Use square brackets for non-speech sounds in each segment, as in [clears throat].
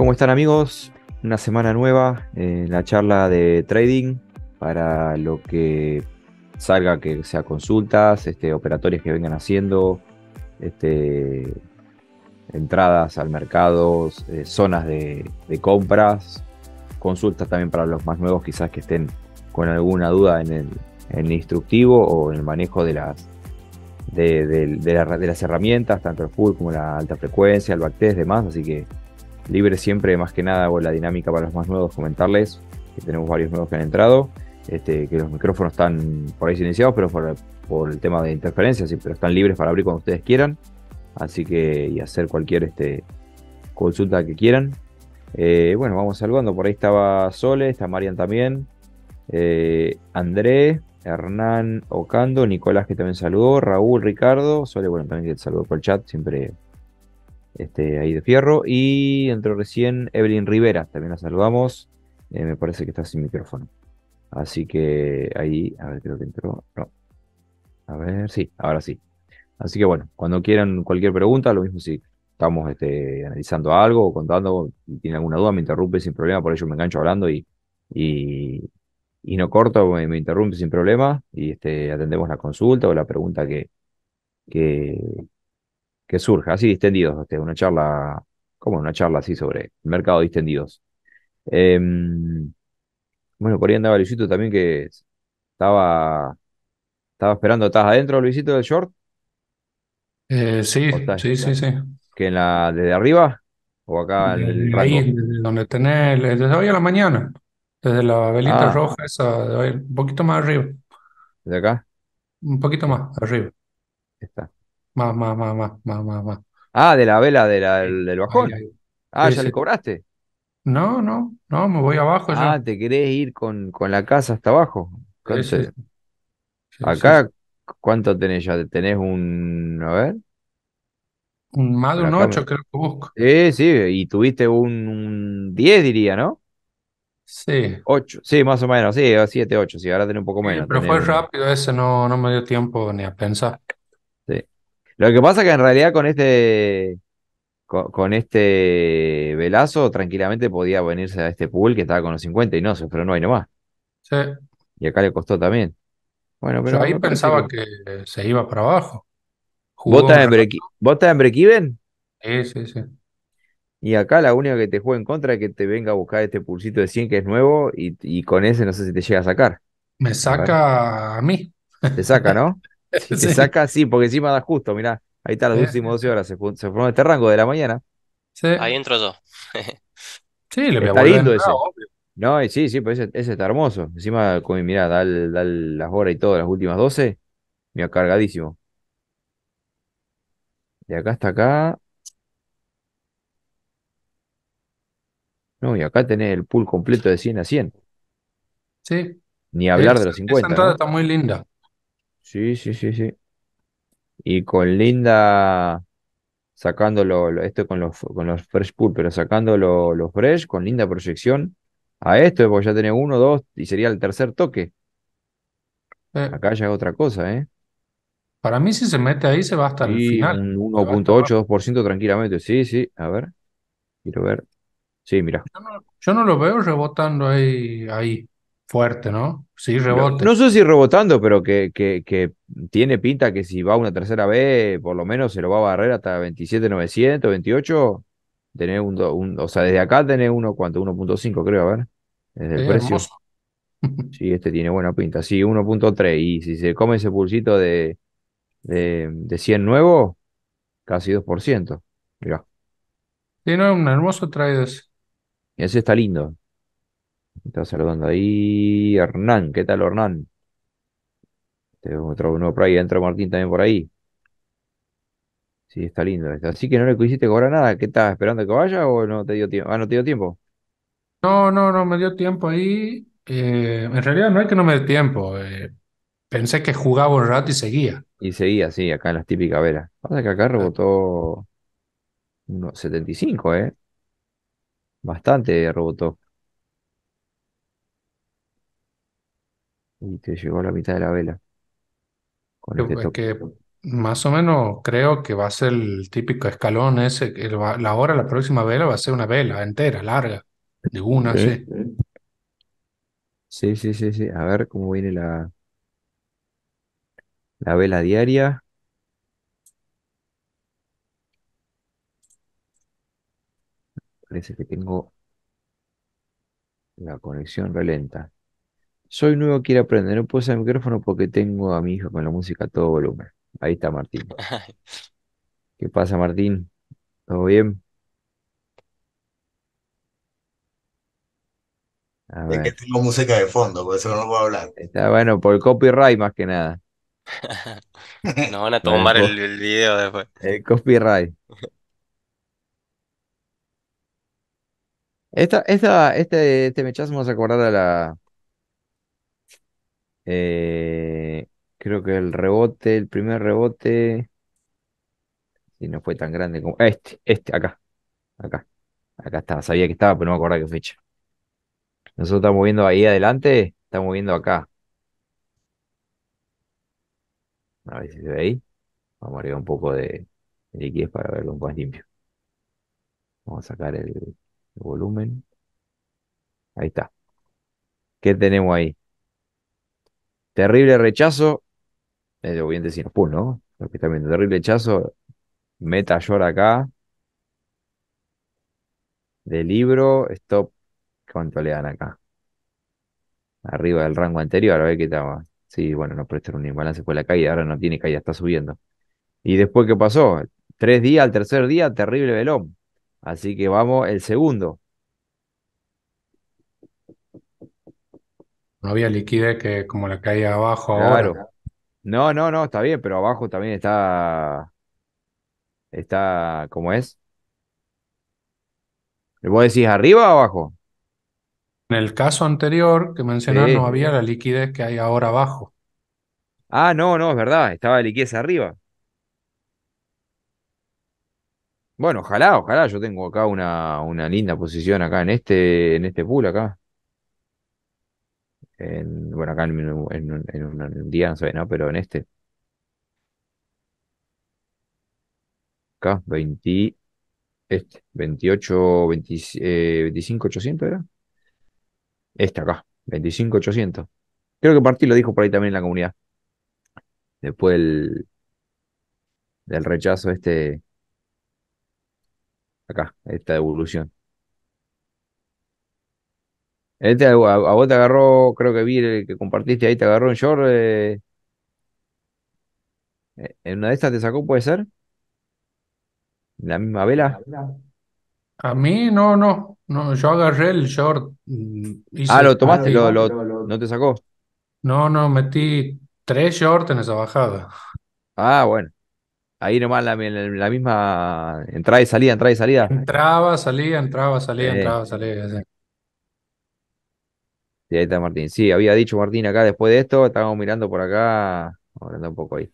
¿Cómo están amigos? Una semana nueva, en eh, la charla de trading para lo que salga, que sea consultas, este, operatorias que vengan haciendo, este, entradas al mercado, eh, zonas de, compras, consultas también para los más nuevos quizás que estén con alguna duda en el, instructivo o en el manejo de las, de, las herramientas, tanto el full como la alta frecuencia, el backtest, demás. Así que libre siempre, más que nada, o la dinámica para los más nuevos, comentarles que tenemos varios nuevos que han entrado, este, que los micrófonos están por ahí silenciados, pero por, el tema de interferencias, pero están libres para abrir cuando ustedes quieran, así que y hacer cualquier este, consulta que quieran. Eh, bueno, vamos saludando, por ahí estaba Sole, está Marian también, eh, André, Hernán Ocando, Nicolás que también saludó, Raúl, Ricardo, Sole, bueno, también que saludó por el chat, siempre este, ahí de fierro. Y entró recién Evelyn Rivera, también la saludamos. Eh, me parece que está sin micrófono. Así que ahí, a ver, creo que entró. No. A ver, sí, ahora sí. Así que bueno, cuando quieran cualquier pregunta, lo mismo si estamos este, analizando algo o contando, y tienen alguna duda, me interrumpe sin problema, por ello me engancho hablando y, y, no corto, me, interrumpe sin problema y este, atendemos la consulta o la pregunta que, que, que surja, así distendidos, este, una charla, como una charla así sobre el mercado distendidos. Em, bueno, por ahí andaba Luisito también que estaba, estaba esperando, ¿estás adentro, Luisito, del short? Eh, sí, sí, sí, sí. ¿Que en la, desde arriba? ¿O acá en el Ahí, donde tenés, desde hoy a la mañana, desde la velita ah. roja esa, un poquito más arriba. ¿Desde acá? Un poquito más arriba. Está. Más, más, más, más, más, más, más. Ah, de la vela de la, del, bajón. Ah, ya le cobraste. No, no, no, me voy abajo. Ah, te querés ir con, con, la casa hasta abajo. Entonces, acá, ¿cuánto tenés ya? ¿Tenés un, a ver? Un más de un 8 creo que busco. Sí, sí, y tuviste un, 10 diría, ¿no? Sí. 8, sí, más o menos, sí, 7, 8, sí, ahora tenés un poco menos. pero fue rápido ese, no, no me dio tiempo ni a pensar. Lo que pasa es que en realidad con este con, este velazo tranquilamente podía venirse a este pool que estaba con los 50 y no, sé, pero no hay nomás. Sí. Y acá le costó también. Bueno, pero Yo ahí pensaba que... se iba para abajo. ¿Vos en, en Brekiven? Sí, sí, sí. Y acá la única que te juega en contra es que te venga a buscar este pulsito de 100 que es nuevo y, con ese no sé si te llega a sacar. Me saca a mí. Te saca, ¿no? [laughs] Si [laughs] saca, sí, porque encima da justo, mirá. Ahí está las últimas 12 horas, se, formó este rango de la mañana. Ahí entro yo. sí, lo Está lindo eso. No, sí, sí, pero ese, está hermoso. Encima, mirá, da, las horas y todo, las últimas 12, ha cargadísimo. De acá está acá. No, y acá tenés el pool completo de 100 a 100. Sí. Ni hablar de los 50. Esa entrada está muy linda. Sí, sí, sí, sí. Y con Linda sacando esto con los, con los Fresh Pool, pero sacando los Fresh con linda proyección a esto, porque ya tenés uno, dos y sería el tercer toque. Eh. Acá ya es otra cosa, ¿eh? para mí si se mete ahí se va hasta el final, un 1.8, 2% tranquilamente. Sí, sí, a ver, quiero ver. Sí, mira. yo no lo veo rebotando ahí, ahí. Fuerte, ¿no? Sí, rebote. No, sé si rebotando, pero que, que, que, tiene pinta que si va una tercera vez, por lo menos se lo va a barrer hasta 900, 28. Tener un, un, o sea, desde acá tenés uno, ¿cuánto? 1.5, creo, a ver. Desde el precio. [laughs] Sí, este tiene buena pinta. Sí, 1.3. Y si se come ese pulsito de, de, 100 nuevo, casi 2%. Mira. Tiene un hermoso traidor. Ese está lindo. Está saludando ahí Hernán. ¿Qué tal, Hernán? Te veo otro uno por ahí. Entra Martín también por ahí. Sí, está lindo. Así que no le quisiste cobrar nada. ¿Qué estás esperando que vaya o no te dio tiempo? Ah, no te dio tiempo. No, no, no me dio tiempo ahí. Eh, en realidad no es que no me dé tiempo. Eh, pensé que jugaba un rato y seguía. Y seguía, sí, acá en las típicas veras. Pasa que acá ah. rebotó unos 75, ¿eh? Bastante rebotó. y te llegó a la mitad de la vela pues, más o menos creo que va a ser el típico escalón ese, que la hora, la próxima vela va a ser una vela entera, larga, de una, sí. Sí, sí, sí, sí, A ver cómo viene la, la vela diaria. Parece que tengo la conexión relenta. Soy nuevo, quiero aprender. No puedo usar el micrófono porque tengo a mi hijo con la música a todo volumen. Ahí está Martín. [laughs] ¿Qué pasa, Martín? ¿Todo bien? Es que tengo música de fondo, por eso no puedo hablar. Está bueno, por el copyright más que nada. [laughs] Nos van a [laughs] tomar el, video después. el copyright. Esta, esta, este, este mechazo me a acordar a la, eh, creo que el rebote, el primer rebote, si no fue tan grande como este, este, acá, acá, acá estaba, sabía que estaba, pero no me acordaba qué fecha. Nosotros estamos viendo ahí adelante, estamos moviendo acá. A ver si se ve ahí. Vamos a agregar un poco de liquidez para verlo un poco más limpio. Vamos a sacar el volumen. Ahí está. ¿Qué tenemos ahí? Terrible rechazo. Es lo bien decir, pues ¿no? Lo que está viendo, terrible rechazo. Meta llora acá. De libro, stop. ¿Cuánto le dan acá? Arriba del rango anterior, a ver qué estaba. Sí, bueno, no prestaron un imbalance fue la caída, ahora no tiene caída, está subiendo. Y después, ¿qué pasó? Tres días, al tercer día, terrible velón. Así que vamos, el segundo. No había liquidez que como la que hay abajo claro. No, no, no, está bien, pero abajo también está. Está. ¿Cómo es? ¿Vos decís arriba o abajo? En el caso anterior que mencionaron no había la liquidez que hay ahora abajo. Ah, no, no, es verdad, estaba la liquidez arriba. Bueno, ojalá, ojalá, yo tengo acá una, una linda posición acá en este, en este pool acá bueno, acá en, un, día no se ¿no? Pero en este. Acá, 20, este, 28, 25, 800 era. este acá, 25, 800. Creo que Martí lo dijo por ahí también en la comunidad. Después del rechazo este, acá, esta devolución. Este, a, vos te agarró, creo que vi el que compartiste ahí, te agarró un short. Eh, eh, ¿En una de estas te sacó, puede ser? ¿La misma vela? A mí no, no, no, yo agarré el short. Mm, ah, lo tomaste, no te sacó. No, no, metí tres shorts en esa bajada. Ah, bueno. Ahí nomás la, misma entrada y salida, entrada y salida. Entraba, salía, entraba, salía, eh. entraba, salía. así ahí está Martín. Sí, había dicho Martín acá después de esto, estábamos mirando por acá, hablando un poco ahí.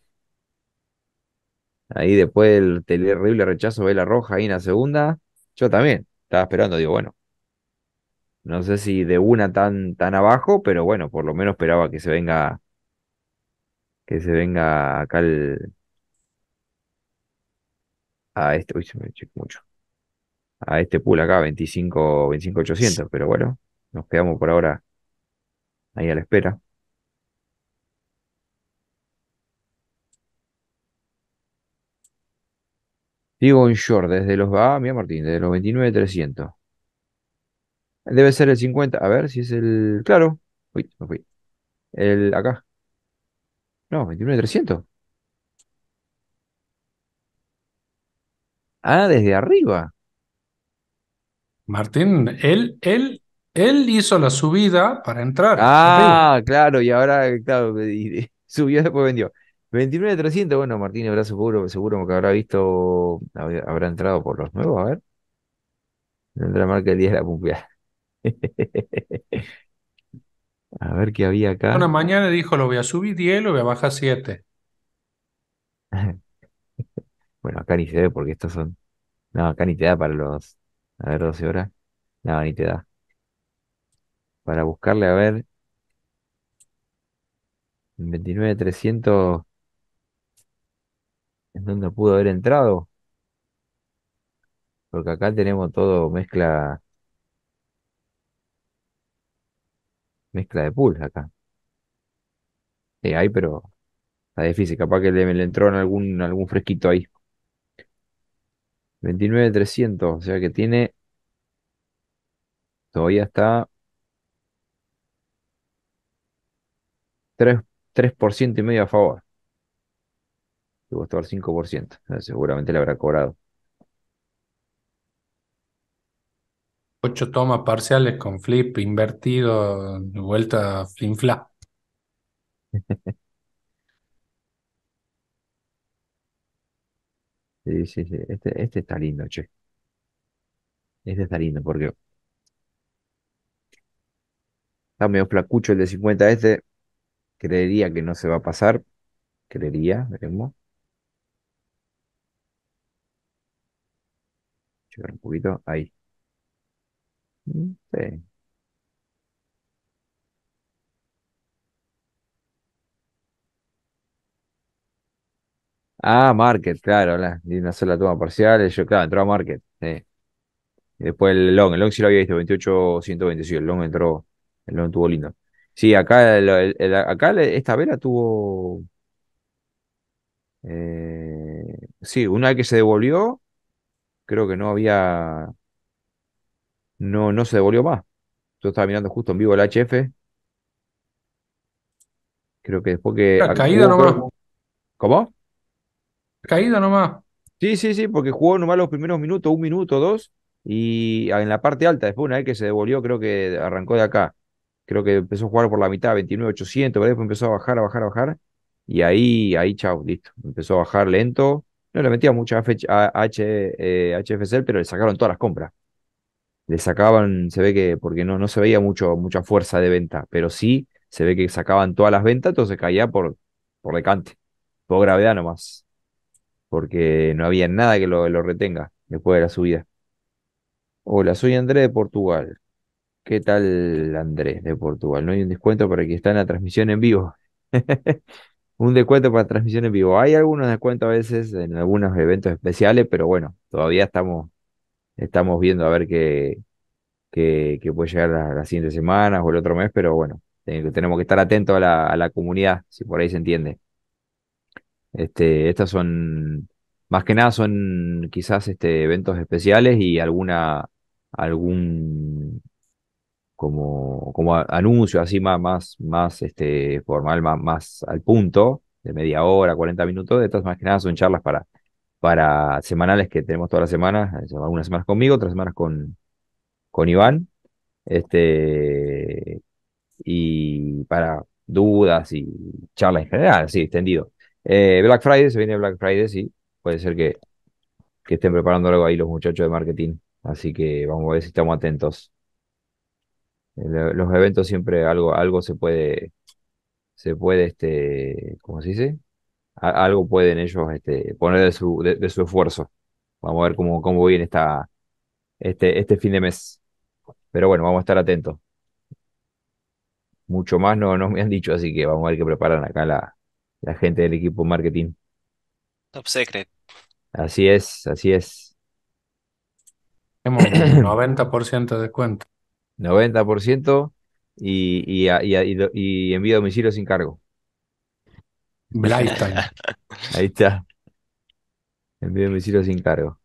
Ahí después del terrible rechazo de la roja ahí en la segunda, yo también estaba esperando, digo, bueno, no sé si de una tan, tan abajo, pero bueno, por lo menos esperaba que se venga, que se venga acá el... A este, uy, se me mucho. A este pool acá, 25, 25.800, pero bueno, nos quedamos por ahora ahí a la espera. Digo un short desde los... Ah, mira Martín, desde los 29,300. Debe ser el 50. A ver si es el... Claro. Uy, me fui. El acá. No, 29,300. Ah, desde arriba. Martín, el él él hizo la subida para entrar. Ah, claro, y ahora, claro, y, [laughs] subió después vendió. 29.300, bueno, Martín habrá seguro, seguro que habrá visto, habrá entrado por los nuevos, a ver. Entra que el 10 de la pumpeada. [laughs] a ver qué había acá. Una mañana dijo, lo voy a subir 10, lo voy a bajar 7. [laughs] bueno, acá ni se ve porque estos son... No, acá ni te da para los... A ver, 12 horas. No, ni te da para buscarle a ver. 29.300 en donde pudo haber entrado. Porque acá tenemos todo mezcla. Mezcla de pools acá. Sí, eh, hay, pero está difícil. Capaz que le, le entró en algún, algún fresquito ahí. 29.300, o sea que tiene. Todavía está 3, 3% y medio a favor. Le gustó al 5%. Seguramente le habrá cobrado. 8 tomas parciales con flip invertido, vuelta flinfla. [laughs] sí, sí, sí. Este, este está lindo, che. Este está lindo porque está medio flacucho el de 50 este. Creería que no se va a pasar. Creería, veremos. Llegar un poquito. Ahí. Mm, ah, Market, claro, la, una sola toma parcial. Yo, claro, entró a Market. Y después el Long, el Long sí lo había visto, 28 el Long entró, el Long estuvo lindo. Sí, acá, esta vela tuvo. Eh, sí, una vez que se devolvió, creo que no había. No, no se devolvió más. Yo estaba mirando justo en vivo el HF. Creo que después que. Ha caída nomás. ¿Cómo? Caída nomás. Sí, sí, sí, porque jugó nomás los primeros minutos, un minuto, dos, y en la parte alta, después una vez que se devolvió, creo que arrancó de acá creo que empezó a jugar por la mitad, 29,800, después empezó a bajar, a bajar, a bajar, y ahí, ahí, chao, listo, empezó a bajar lento, no le metía mucha HFC, eh, pero le sacaron todas las compras. Le sacaban, se ve que, porque no, no se veía mucho, mucha fuerza de venta, pero sí se ve que sacaban todas las ventas, entonces caía por, por decante, por gravedad nomás, porque no había nada que lo, lo retenga después de la subida. Hola, soy André de Portugal. ¿Qué tal Andrés de Portugal? No hay un descuento para que está en la transmisión en vivo. [laughs] un descuento para transmisión en vivo. Hay algunos descuentos a veces en algunos eventos especiales, pero bueno, todavía estamos, estamos viendo a ver qué, qué, puede llegar la siguiente semana o el otro mes, pero bueno, tenemos que estar atentos a la, a la comunidad, si por ahí se entiende. Este, estas son, más que nada son quizás este, eventos especiales y alguna, algún como, como anuncio así más, más, más este, formal, más, más al punto, de media hora, 40 minutos. Estas más que nada son charlas para, para semanales que tenemos todas las semanas, eh, algunas semanas conmigo, otras semanas con, con Iván. Este, y para dudas y charlas en general, sí, extendido. Eh, Black Friday, se viene Black Friday, sí. Puede ser que, que estén preparando algo ahí los muchachos de marketing. Así que vamos a ver si estamos atentos los eventos siempre algo, algo se puede, se puede, este, ¿cómo se dice? algo pueden ellos este, poner de su, de, su esfuerzo. Vamos a ver cómo, cómo viene esta, este, este fin de mes. Pero bueno, vamos a estar atentos. Mucho más no, me han dicho, así que vamos a ver qué preparan acá la, la gente del equipo marketing. Top Secret. Así es, así es. 90% [clears throat] de descuento. 90% y, y, y, y envío a domicilio sin cargo. Lifetime. [laughs] Ahí está. Envío a domicilio sin cargo.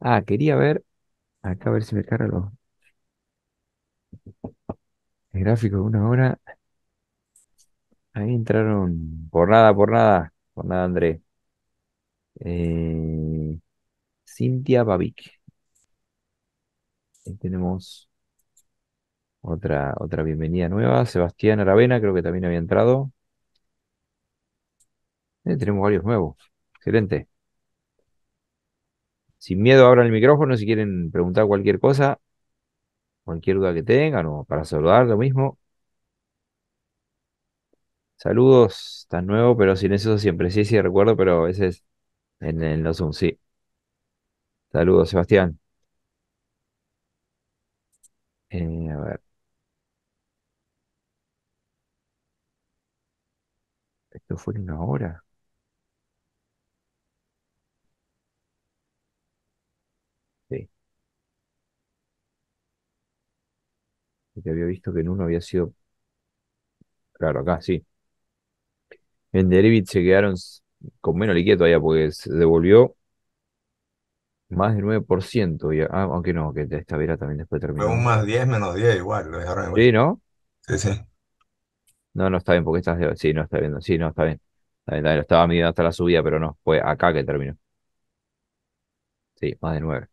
Ah, quería ver. Acá a ver si me carga los. El gráfico de una hora. Ahí entraron. Por nada, por nada. Por nada, André. Eh, Cintia Babic. Eh, tenemos otra, otra bienvenida nueva. Sebastián Aravena, creo que también había entrado. Eh, tenemos varios nuevos. Excelente. Sin miedo, abran el micrófono si quieren preguntar cualquier cosa, cualquier duda que tengan o para saludar, lo mismo. Saludos, tan nuevo, pero sin eso siempre. Sí, sí, recuerdo, pero a veces en, en los Zoom, sí. Saludos, Sebastián. Eh, a ver, esto fue en una hora. Sí. había visto que en uno había sido. Claro, acá sí. En Derivit se quedaron con menos liquidez todavía porque se devolvió más de 9%, ah, aunque no, que esta vela también después terminó. un más 10 menos 10 igual, Sí, ¿no? Sí, sí. No, no está bien porque estás... De... Sí, no está bien, sí, no está bien. Está bien, estaba midiendo hasta la subida, pero no, fue acá que terminó. Sí, más de 9.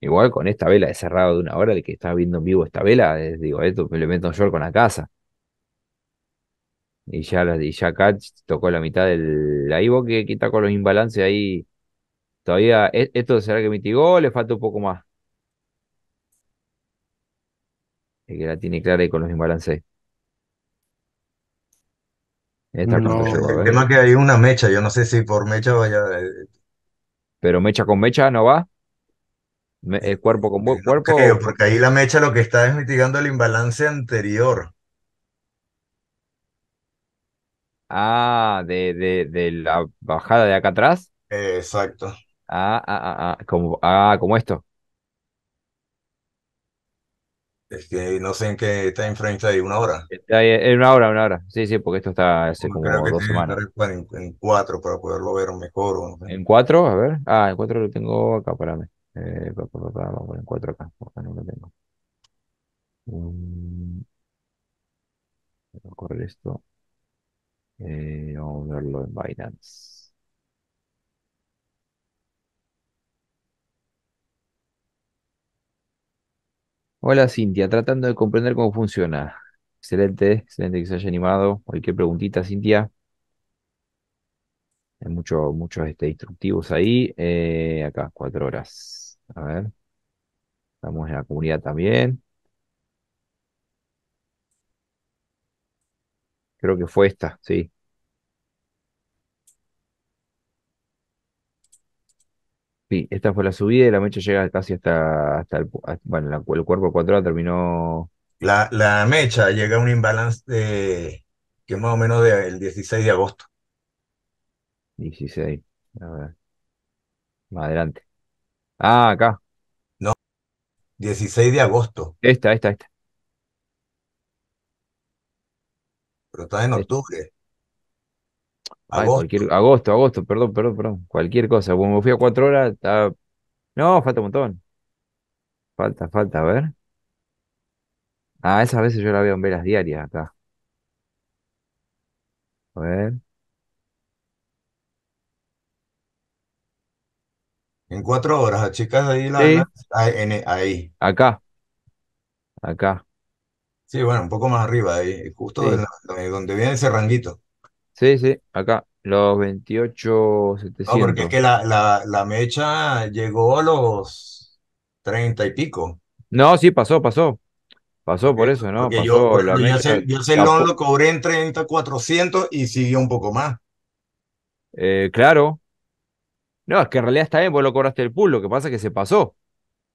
Igual con esta vela de cerrado de una hora, el que está viendo en vivo esta vela, digo, esto me le meto yo con la casa. Y ya, y ya acá tocó la mitad del. Ahí vos que quita con los imbalances ahí Todavía, e-, ¿esto será que mitigó? ¿Le falta un poco más? El que la tiene clara y con los imbalances. no, el ¿eh? tema que hay una mecha, yo no sé si por mecha vaya. Eh, Pero mecha con mecha no va. el eh, cuerpo con cuerpo. porque ahí la mecha lo que está es mitigando el imbalance anterior. Ah, de la bajada de acá atrás. Exacto. Ah, ah, ah, ah, como, ah, como esto. Es que no sé en qué time frame está ahí, una hora. Está en eh, una hora, una hora. Sí, sí, porque esto está hace como dos semanas. en, cuatro para poderlo ver mejor. ¿En cuatro? A ver. Ah, en cuatro lo tengo acá, espérame. Eh, vamos a poner en cuatro acá. no lo tengo. Mm. a correr esto. Eh, vamos a verlo en Binance. Hola Cintia, tratando de comprender cómo funciona. Excelente, excelente que se haya animado. qué preguntita, Cintia. Hay muchos, muchos este, instructivos ahí. Eh, acá, cuatro horas. A ver, estamos en la comunidad también. Creo que fue esta, sí. Sí, esta fue la subida y la mecha llega casi hasta, hasta el, bueno, el cuerpo Cuadrado terminó. La, mecha llega a un imbalance de, que más o menos del 16 de agosto. 16. A ver, más adelante. Ah, acá. No, 16 de agosto, Esta, esta, esta. pero está en Agosto. Ay, cualquier, agosto, agosto, perdón, perdón, perdón. Cualquier cosa. Bueno, me fui a cuatro horas. está. No, falta un montón. Falta, falta, a ver. Ah, esas veces yo la veo en velas diarias acá. A ver. En cuatro horas, chicas ahí la, ah, ahí. Acá, acá. Sí, bueno, un poco más arriba, justo donde viene ese ranguito. Sí, sí, acá, los 28.700. No, porque es que la, mecha llegó a los 30 y pico. No, sí, pasó, pasó. Pasó por eso, ¿no? yo, lo, cobré en 30, 400 y siguió un poco más. Eh, claro. No, es que en realidad está bien, vos lo cobraste el pool, lo que pasa es que se pasó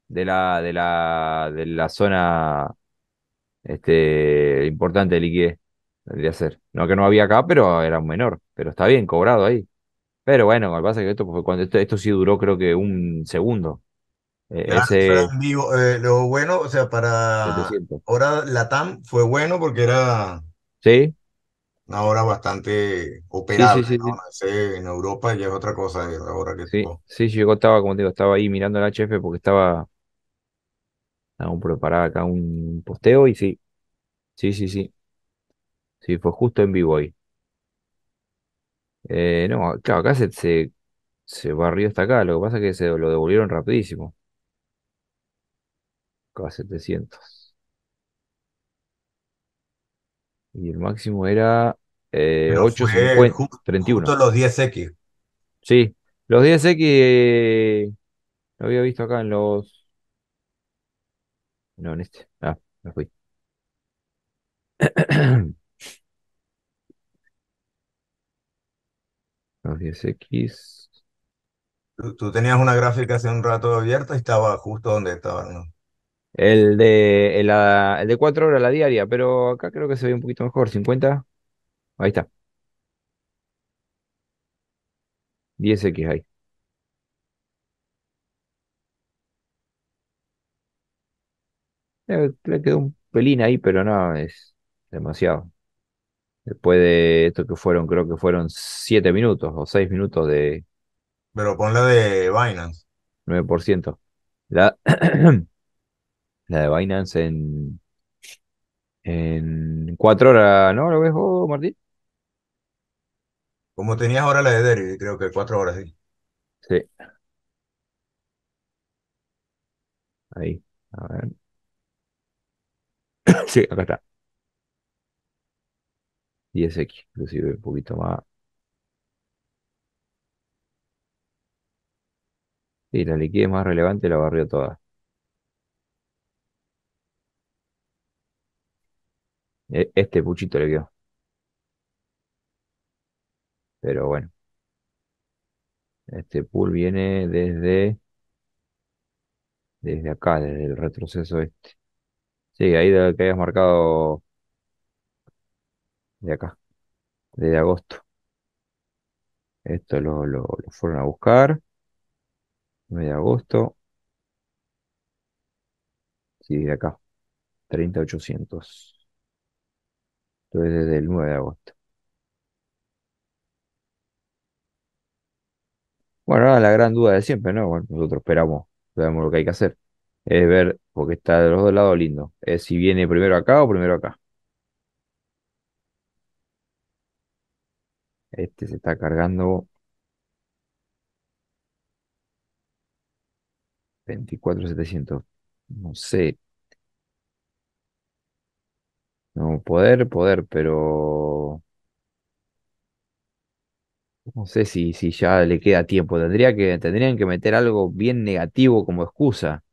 de la, de la, de la zona este, importante de liquidez. Debería ser. No que no había acá, pero era un menor. Pero está bien, cobrado ahí. Pero bueno, lo que pasa es que esto, fue cuando esto, sí duró creo que un segundo. E, ah, eh, lo bueno, o sea, para ahora la TAM fue bueno porque era ¿Sí? una hora bastante Operada Sí, sí, en Europa ya es otra cosa eh, ahora que sí, sí, llegó, estaba, como digo, estaba ahí mirando el HF porque estaba aún preparada acá un posteo y sí. Sí, sí, sí. Sí, fue justo en vivo ahí. Eh, no, claro, acá se, se, barrió hasta acá. Lo que pasa es que se lo devolvieron rapidísimo. Acá 700. Y el máximo era eh, 850, 31. los 10X. Sí, los 10X eh, lo había visto acá en los. No, en este. Ah, me fui. [clears throat] [clears throat] 10X. Tú, tenías una gráfica hace un rato abierta y estaba justo donde estaba, El de, el, ah, el de 4 horas la diaria, pero acá creo que se ve un poquito mejor. 50. Ahí está. 10X ahí. Eh, le quedó un pelín ahí, pero no, es demasiado. Después de esto que fueron, creo que fueron Siete minutos o seis minutos de. Pero pon la de Binance. 9%. La, [clears throat] la de Binance en. En 4 horas, ¿no? ¿Lo ves vos, Martín? Como tenías ahora la de Derry, creo que cuatro horas, sí. Sí. Ahí, a ver. [clears throat] Sí, acá está. 10x, inclusive un poquito más. Y la liquidez más relevante la barrió toda. E, este puchito le quedó. Pero bueno. Este pool viene desde desde acá, desde el retroceso este. Sí, ahí de que hayas marcado de acá, de agosto. Esto lo, fueron a buscar. 9 de agosto. Sí, de acá. 3800. Entonces desde el 9 de agosto. Bueno, la gran duda de siempre, ¿no? Bueno, nosotros esperamos, sabemos lo que hay que hacer. Es ver, porque está de los dos lados lindo. Es si viene primero acá o primero acá. Este se está cargando 24.700. No sé. No, poder, poder, pero... No sé si, ya le queda tiempo. Tendría que, tendrían que meter algo bien negativo como excusa.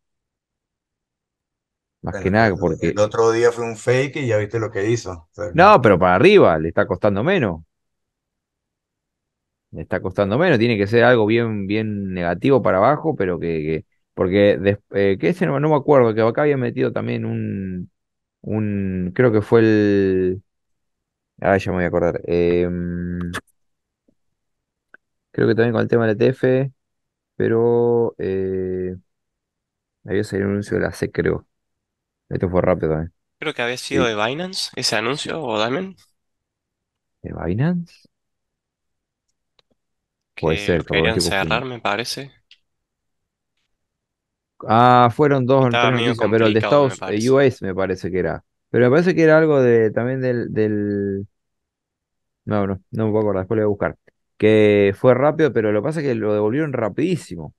Más que nada porque... El otro día fue un fake y ya viste lo que hizo. no, pero para arriba le está costando menos me está costando menos, tiene que ser algo bien, bien negativo para abajo, pero que, porque eh, que no, me acuerdo, que acá había metido también un, un creo que fue el, ah, ya me voy a acordar, em, creo que también con el tema del ETF, pero eh, había salido un anuncio de la C, creo. Esto fue rápido también. Creo que había sido de Binance ese anuncio, o Diamond. ¿De Binance? Puede que querían cerrar, me parece. Ah, fueron dos pero el de Estados me US me parece que era. Pero me parece que era algo de también del, No, no, no me puedo acordar, después lo voy a buscar. Que fue rápido, pero lo que pasa es que lo devolvieron rapidísimo.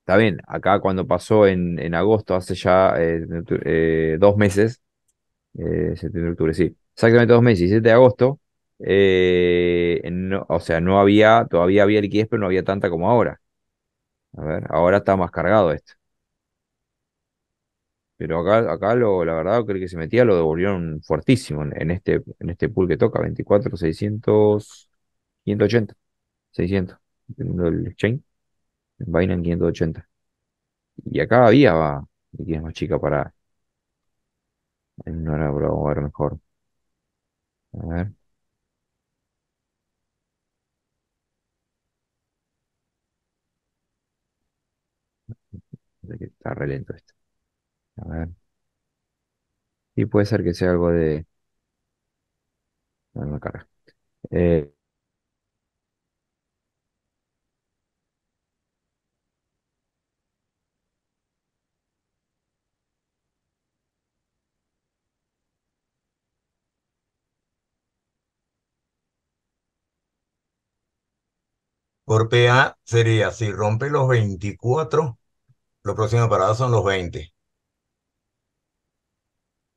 Está bien, acá cuando pasó en, en agosto, hace ya eh, eh, dos meses, eh, septiembre, octubre, sí, exactamente dos meses, y siete de agosto, eh, o sea, no había, todavía había liquidez, pero no había tanta como ahora. A ver, ahora está más cargado esto. Pero acá, acá lo, la verdad, creo que se metía, lo devolvieron fuertísimo en, este, en este pool que toca, 24, 600, 580, 600, el exchange, en Binance 580. Y acá había va, liquidez más chica para... No era, mejor. A ver. que está re lento esto. A ver. Y puede ser que sea algo de. No, carga. Eh, Por PA sería, si rompe los 24, los próximos parados son los 20.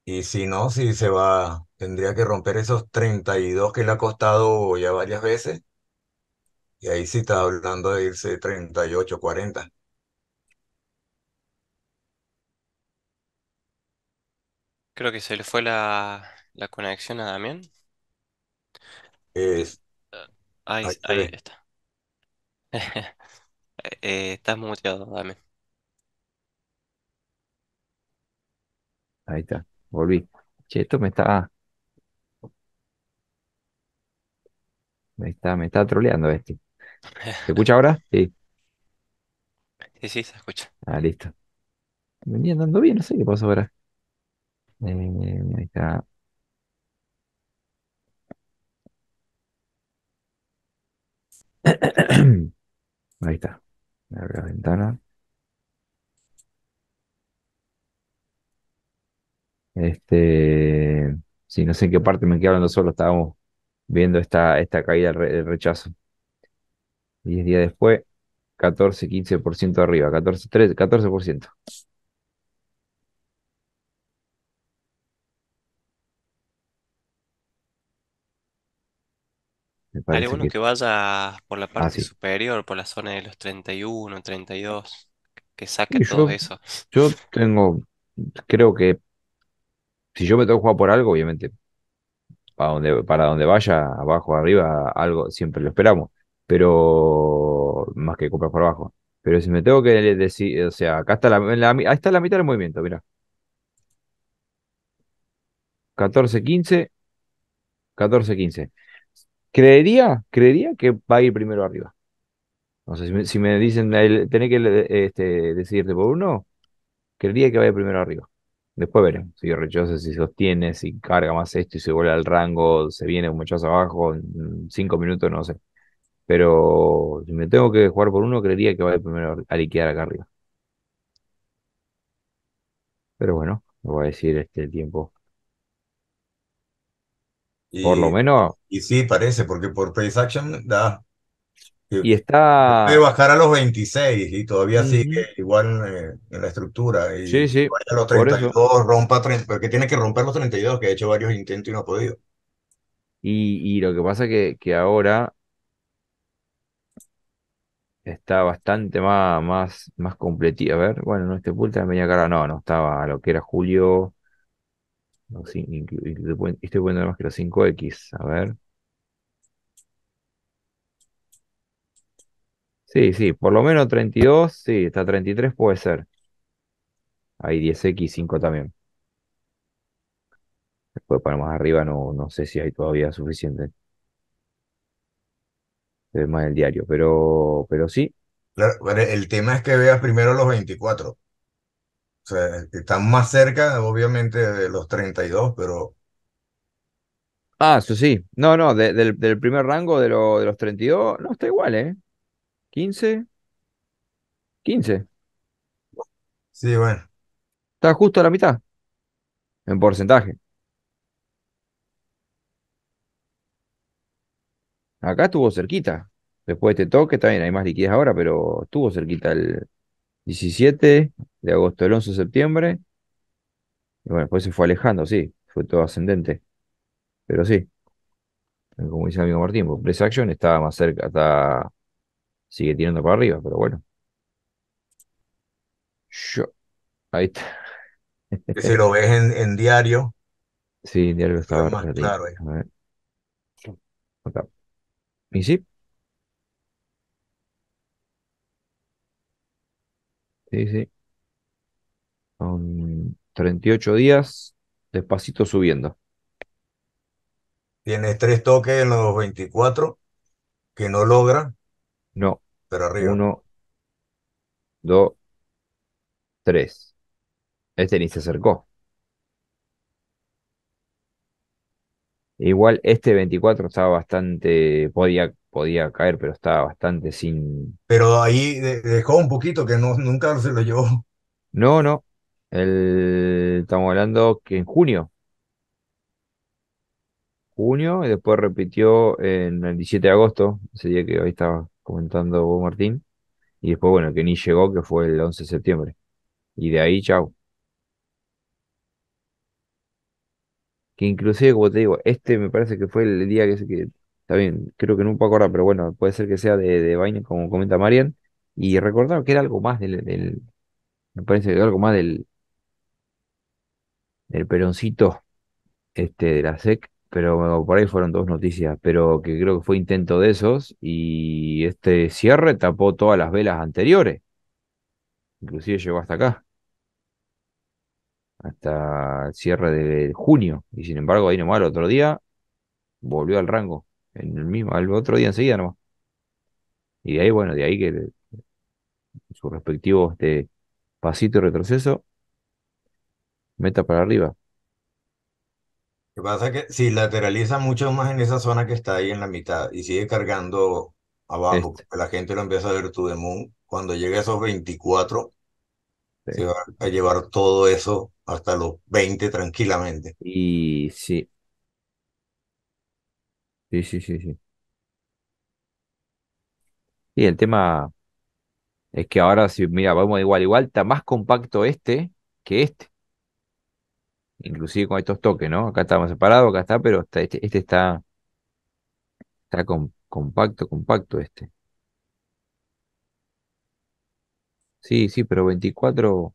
Y si no, si se va, tendría que romper esos 32 que le ha costado ya varias veces. Y ahí sí está hablando de irse 38, 40. Creo que se le fue la, conexión a Damián. Ahí, está. [laughs] Eh, estás muteado, Damián. Ahí está, volví. Che, esto me está, ah, me está, me está troleando este. [laughs] ¿Se escucha ahora? Sí. Sí, sí, se escucha. Ah, listo. Venía andando bien, no sé qué pasó ahora. Eh, ahí está. [clears throat] Ahí está. Abre la ventana. Este, sí, no sé en qué parte me quedaba hablando solo, estábamos viendo esta, caída del rechazo. 10 días después, 14, 15% arriba, 14, 13, 14%. Me uno que... vaya por la ah, parte superior, por la zona de los 31, 32, que saque todo eso. yo tengo, creo que si yo me tengo que jugar por algo, obviamente, para donde, para donde vaya, abajo, arriba, algo, siempre lo esperamos. Pero más que comprar por abajo. Pero si me tengo que decir, o sea, acá está la, está la mitad del movimiento, mira. 14-15, 14-15. Creería, creería que va a ir primero arriba. No sé, si me, dicen, tenés que este, decidirte por uno, creería que va a ir primero arriba. Después veremos si rechaza, si sostiene, si carga más esto y se vuelve al rango, se viene un muchacho abajo, cinco minutos, no sé. Pero si me tengo que jugar por uno, creería que va primero a liquidar acá arriba. Pero bueno, lo voy a decir este tiempo. por lo menos. Y sí, parece, porque por pace Action da y está... Puede bajar a los 26 y todavía sigue igual eh, en, la estructura. sí, sí. Vaya a los 32, rompa 30, porque tiene que romper los 32, que ha hecho varios intentos y no ha podido. Y, lo que pasa que, que ahora está bastante más, más, más completito. A ver, bueno, no este punto media cara, no, no estaba lo que era Julio. No, estoy poniendo más que los 5X, a ver. Sí, sí, por lo menos 32, sí, hasta 33 puede ser. Hay 10X 5 también. Después para más arriba no, no sé si hay todavía suficiente. Es más el diario, pero, pero sí. el tema es que veas primero los 24. O sea, están más cerca, obviamente, de los 32, pero... Ah, eso sí. No, no, del, primer rango de, de los 32, no está igual, ¿eh? ¿15? 15. Sí, bueno. Está justo a la mitad. En porcentaje. Acá estuvo cerquita. Después de este toque, está bien, hay más liquidez ahora, pero estuvo cerquita el 17 de agosto, del 11 de septiembre. Y bueno, después se fue alejando, sí. Fue todo ascendente. Pero sí. Como dice amigo Martín, Press pues, Action estaba más cerca, está Sigue tirando para arriba, pero bueno. Yo. Ahí está. si lo [laughs] ves en, diario. Sí, diario estaba. Más claro ahí. ¿Y sí? Sí, sí. Son 38 días, despacito subiendo. Tienes tres toques en los 24 que no logra no. Pero arriba. Uno, dos, tres. Este ni se acercó. Igual este 24 estaba bastante, podía, podía caer, pero estaba bastante sin... Pero ahí dejó un poquito que no, nunca se lo llevó. No, no. El, estamos hablando que en junio. Junio, y después repitió en el 17 de agosto, ese día que hoy estaba comentando vos, Martín. Y después, bueno, que ni llegó, que fue el 11 de septiembre. Y de ahí, chao Que inclusive, como te digo, este me parece que fue el día que, que está bien, creo que no puedo acordar, pero bueno, puede ser que sea de, de como comenta Marian. Y recordar que era algo más del, del me parece que era algo más del, del peroncito este, de la SEC pero por ahí fueron dos noticias, pero que creo que fue intento de esos y este cierre tapó todas las velas anteriores. Inclusive llegó hasta acá, hasta el cierre de junio y sin embargo ahí nomás el otro día volvió al rango, en el mismo, al otro día enseguida nomás. Y de ahí, bueno, de ahí que su respectivo este pasito y retroceso, meta para arriba que pasa que si lateraliza mucho más en esa zona que está ahí en la mitad y sigue cargando abajo, este. la gente lo empieza a ver tu moon, cuando llegue a esos 24, se va a llevar todo eso hasta los 20 tranquilamente. Y sí. Sí, sí, sí, sí. Y el tema es que ahora, si mira, vamos igual, igual, está más compacto este que este inclusive con estos toques, ¿no? Acá estamos separados, acá está, pero este, este, está, está compacto, compacto este. Sí, sí, pero 24.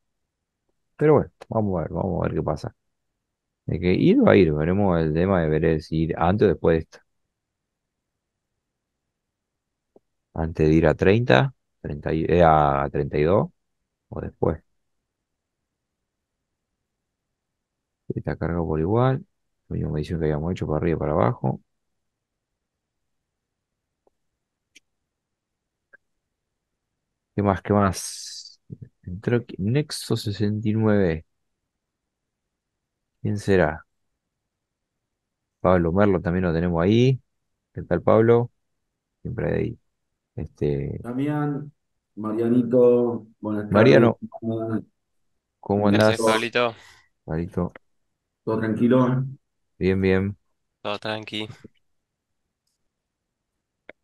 Pero bueno, vamos a ver, vamos a ver qué pasa. De que ir va a ir, veremos el tema de ver si ir antes o después de esto. Antes de ir a 30, eh, a 32 o después. Está cargado por igual. La misma medición que habíamos hecho para arriba y para abajo. ¿Qué más? ¿Qué más? Entró Nexo 69. ¿Quién será? Pablo Merlo también lo tenemos ahí. ¿Qué tal, Pablo? Siempre ahí. Este... Damián, Marianito, Mariano, ¿cómo andás? Gracias, Pablito. Todo tranquilo. Bien, bien. Todo tranqui.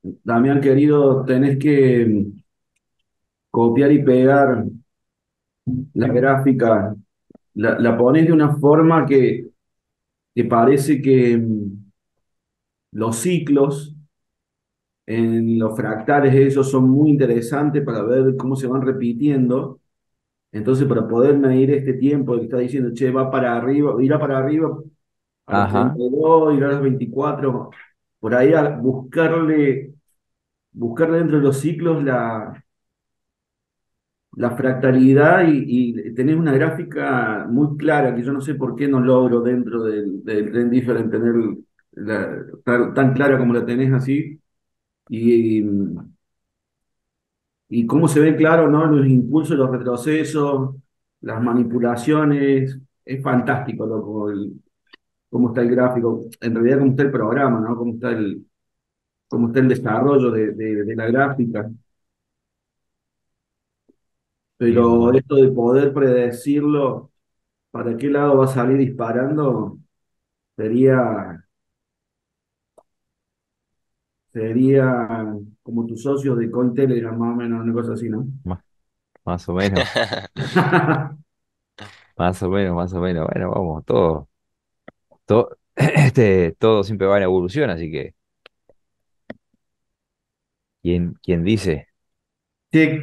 Damián, querido, tenés que mm, copiar y pegar la gráfica. La, la de una forma que, te parece que mm, los ciclos en los fractales, esos son muy interesantes para ver cómo se van repitiendo. Entonces, para poder medir este tiempo que está diciendo, che, va para arriba, irá para arriba a las los irá a las 24, por ahí a buscarle, buscarle dentro de los ciclos la, la fractalidad y, tener una gráfica muy clara que yo no sé por qué no logro dentro del, tren trend tener tan, clara como la tenés así. y y cómo se ve claro, ¿no? Los impulsos, los retrocesos, las manipulaciones. Es fantástico, loco, cómo está el gráfico. En realidad, cómo está el programa, ¿no? Cómo está el, cómo está el desarrollo de la gráfica. Pero esto de poder predecirlo, para qué lado va a salir disparando, sería Sería como tu socio de Call más o menos, una cosa así, ¿no? Más, o menos. [laughs] más o menos, más o menos. Bueno, vamos, todo, todo, [clears throat] este, todo siempre va en evolución, así que. ¿Quién, quién dice?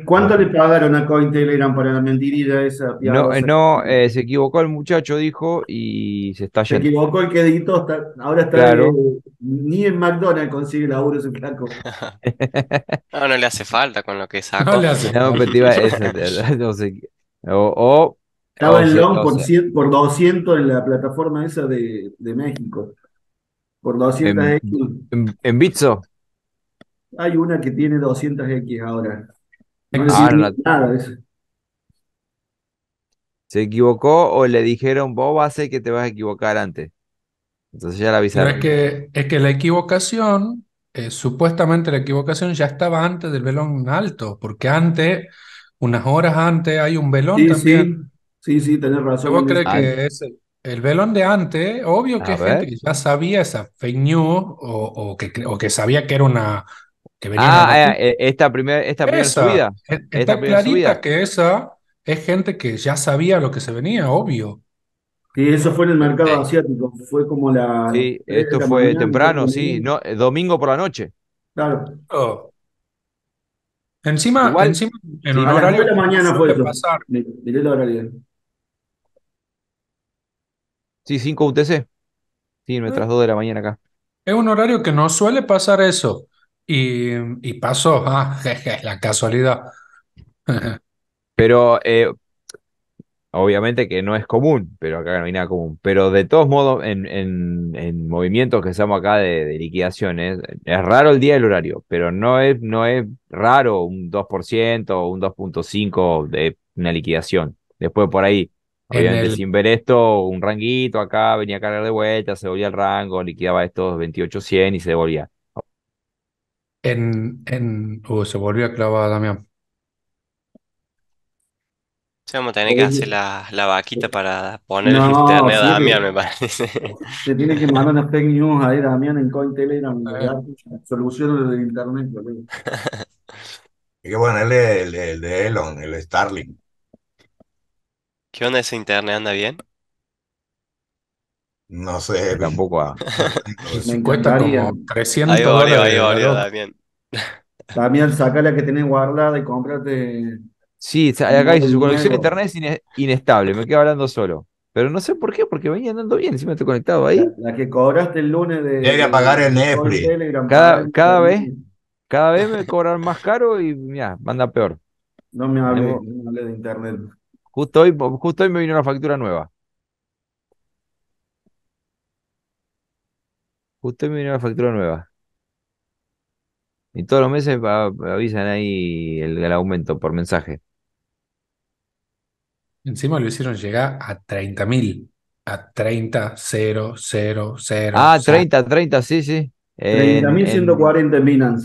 ¿Cuánto le pagaron a Cointelegram para la mentirilla esa? No, eh, no eh, se equivocó el muchacho, dijo, y se está yendo. Se equivocó el que editó, ahora está. Eh, ni en McDonald's consigue laburo ese flaco. [laughs] [laughs] no, no le hace falta con lo que [laughs] sacó. No le iba Estaba en long por, 200 en la plataforma esa de, México. Por 200 X. En, en Bitso. Hay una que tiene 200 X ahora. Ah, ¿Se equivocó o le dijeron, vos sé a que te vas a equivocar antes? Entonces ya la avisaron. Pero es que, es que la equivocación, eh, supuestamente la equivocación ya estaba antes del velón alto, porque antes, unas horas antes, hay un velón también. Sí, sí, razón. ¿Vos crees que es el, velón de antes? Obvio que ya sabía esa fake news que, o que sabía que era una ah, eh, eh, esta, esta primera subida. Eh, está esta clarita que esa es gente que ya sabía lo que se venía, obvio. Sí, eso fue en el mercado asiático, fue como la... Sí, esto fue temprano, sí, no, domingo por la noche. Claro. Oh. Encima, encima, en un horario... De la mañana fue Pasar. el horario. Sí, 5 UTC. Sí, nuestras 2 de la mañana acá. Es un horario que no suele pasar eso. Y, pasó, [laughs] ah, la casualidad. [laughs] Pero eh, obviamente que no es común, pero acá no hay nada común. Pero de todos modos, en, movimientos que estamos acá de, liquidaciones, es raro el día el horario, pero no es, no es raro un 2% o un 2.5% de una liquidación. Después por ahí, obviamente sin ver esto, un ranguito acá, venía a cargar de vuelta, se volvía el rango, liquidaba estos 28.100 y se volvía en, en... se volvió a clavar Damián. Sí, vamos a tener que hacer la, la vaquita para poner el internet a Damián, me parece. se tiene que mandar una fake news ahí, Damián, en Cointelegram. Soluciones de internet, hay que bueno, él es el, de Elon, el Starling ¿Qué onda ese internet? ¿Anda bien? No sé. Tampoco a. [laughs] Me cuesta como 300 también. saca la que tenés guardada y cómprate. Sí, acá dice su conexión a internet es inestable, me quedo hablando solo. Pero no sé por qué, porque venía andando bien, me estoy conectado ahí. La, que cobraste el lunes de. pagar el Netflix. Cada, cada vez, cada vez me cobran más caro y mira, manda peor. No me hablé, de internet. Justo hoy, justo hoy me vino una factura nueva. Usted me vino una factura nueva. Y todos los meses avisan ahí el, aumento por mensaje. Encima lo hicieron llegar a 30.000, a 30.000 Ah, 30, 30, sí, sí. 30.140 en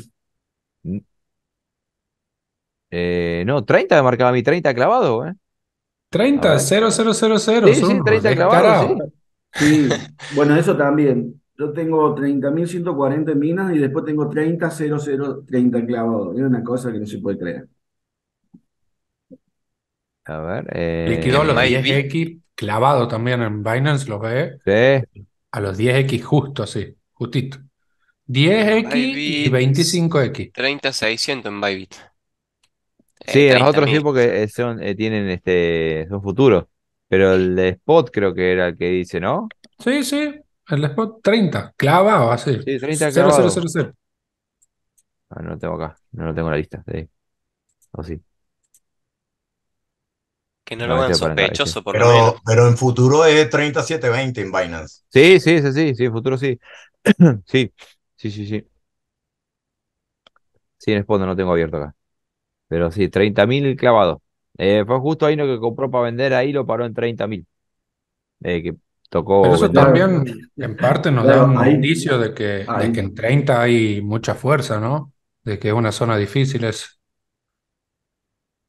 eh, no, 30 me marcaba mi 30 clavado, ¿eh? 30, 0, Sí, sí, 30 clavado Sí, bueno, eso también yo tengo 30.140 minas y después tengo 30.0030 clavados. Es una cosa que no se puede creer. A ver. Liquidó eh, los 10x clavado también en Binance, lo ve. Sí. A los 10x justo, así, justito. 10x y 25x. 30.600 en Bybit. Eh, sí, los otros tipos que eh, son, tienen este, son futuros. Pero el de Spot creo que era el que dice, ¿no? Sí, sí. En El spot 30, clavado así. Sí, 30 clavado. 0, Ah, no lo tengo acá, no lo tengo en la lista. O sí. Que no, lo hagan este este. sospechoso, por lo pero, menos. Pero en futuro es 37.20 en Binance. Sí, sí, sí, sí, sí, en futuro sí. [clears throat] sí, sí, sí, sí. Sí, en Spot no lo tengo abierto acá. Pero sí, 30.000 clavado. Eh, fue justo ahí lo que compró para vender, ahí lo paró en 30.000. Eh, que eso también, en parte, nos da un indicio de que, en 30 hay mucha fuerza, ¿no? De que es una zona difícil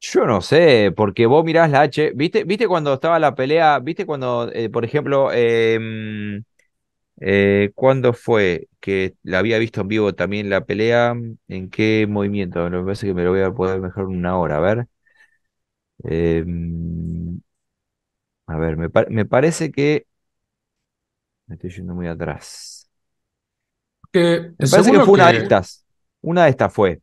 Yo no sé, porque vos mirás la H. ¿Viste, viste cuando estaba la pelea? ¿Viste cuando, eh, por ejemplo, em, eh, ¿cuándo fue que la había visto en vivo también la pelea? ¿En qué movimiento? Me parece que me lo voy a poder mejorar una hora, a ver. Em, a ver, me, me, parece que estoy yendo muy atrás. Que, Me parece que fue una de estas. Una de estas fue.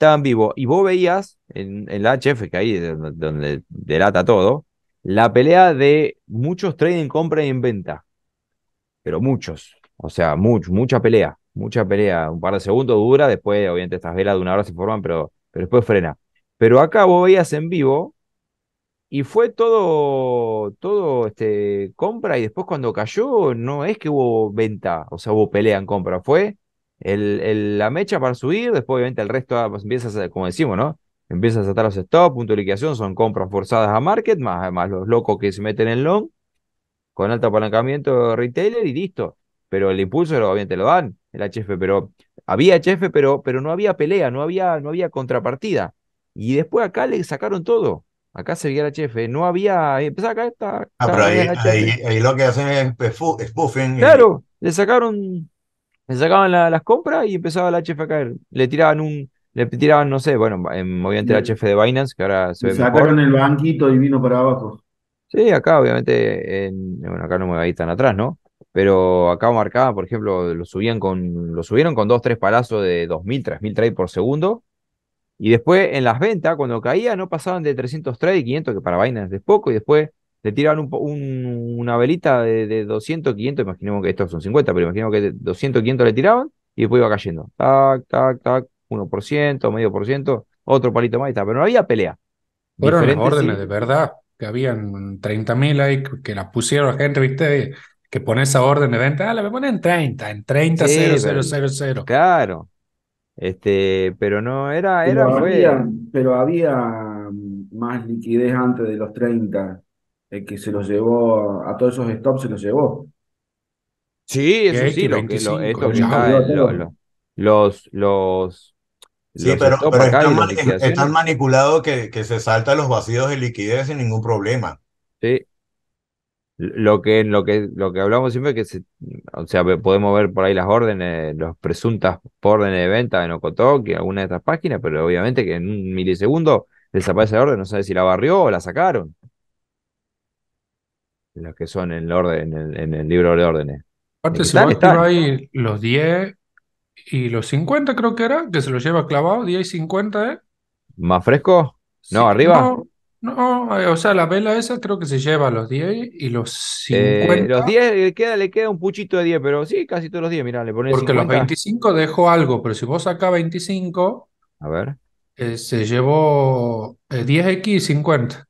en vivo. Y vos veías en, el la HF, que ahí es donde delata todo, la pelea de muchos trading en compra y en venta. Pero muchos. O sea, mucha pelea. Mucha pelea. Un par de segundos dura. Después, obviamente, estas velas de una hora se forman, pero, pero después frena. Pero acá vos veías en vivo y fue todo, todo este, compra y después cuando cayó no es que hubo venta, o sea, hubo pelea en compra, fue el, la mecha para subir, después obviamente el resto ah, pues, empieza como decimos, ¿no? Empieza a saltar los stops, punto de liquidación, son compras forzadas a market, más además los locos que se meten en long, con alto apalancamiento de retailer y listo. Pero el impulso obviamente lo dan, el HF, pero había HF, pero, pero no había pelea, no había, no había contrapartida. Y después acá le sacaron todo. Acá se la chefe, no había. Empezaba eh, pues acá esta. Ah, pero ahí, lo que hacen es spoofing. Claro, le sacaron. Le sacaban las compras y empezaba la chefe a caer. Le tiraban un. Le tiraban, no sé, bueno, en, obviamente la chefe de Binance, que ahora se le Sacaron el banquito y vino para abajo. Sí, acá obviamente, bueno, acá no me ir tan atrás, ¿no? Pero acá marcaba, por ejemplo, lo subían con, lo subieron con dos, tres palazos de 2.000, 3.000 trades por segundo y después en las ventas, cuando caía, no pasaban de 300 y 500, que para vainas es poco, y después le tiraban un, una velita de, 200, 500, imaginemos que estos son 50, pero imaginemos que 200, 500 le tiraban y después iba cayendo. Tac, tac, tac, 1%, medio por ciento, otro palito más y tal, pero no había pelea. Fueron las órdenes de verdad, que habían 30.000 ahí, que las pusieron gente, viste, que pone esa orden de venta, ah, la me ponen en 30, en 30, 0, 0, 0, 0. Claro, este, pero no, era, era, pero había, mm, más liquidez antes de los 30, el eh, que se los llevó, a todos esos stops se los llevó. Sí, eso sí, lo los, los, Sí, pero, están manipulados que, que se salta los vacíos de liquidez sin ningún problema. Sí, lo que, lo que, lo que hablamos siempre que se, o sea, podemos ver por ahí las órdenes, los presuntas órdenes de venta en Ocotok y alguna de estas páginas, pero obviamente que en un milisegundo desaparece la orden, no sabe si la barrió o la sacaron. Los que son en el, orden, en el, libro de órdenes. Aparte, si ahí los 10 y los 50, creo que era, que se los lleva clavado, 10 y 50, ¿eh? ¿Más fresco? No, arriba. No, eh, o sea, la vela esa creo que se lleva a los 10 y los 50. Eh, los 10 le queda, le queda un puchito de 10, pero sí, casi todos los 10, mirá, le pones Porque los 25 dejó algo, pero si vos sacás 25, a ver. Eh, se llevó 10x 50.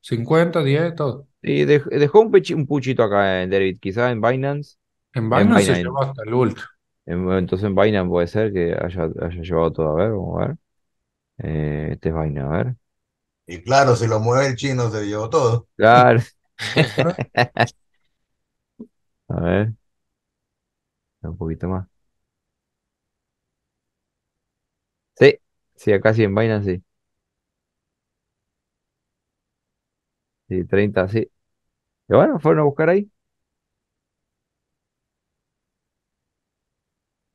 50, 10, todo. Y dejó, un, puchito acá en David, quizá en Binance. En Binance, se llevó hasta el ult. entonces en Binance puede ser que haya, haya llevado todo, a ver, vamos a ver. este es Binance, a ver. Y claro, si lo mueve el chino, se llevó todo. Claro. [laughs] A ver. Un poquito más. Sí, sí, acá sí en vaina sí. Sí, 30, sí. Y bueno, fueron a buscar ahí.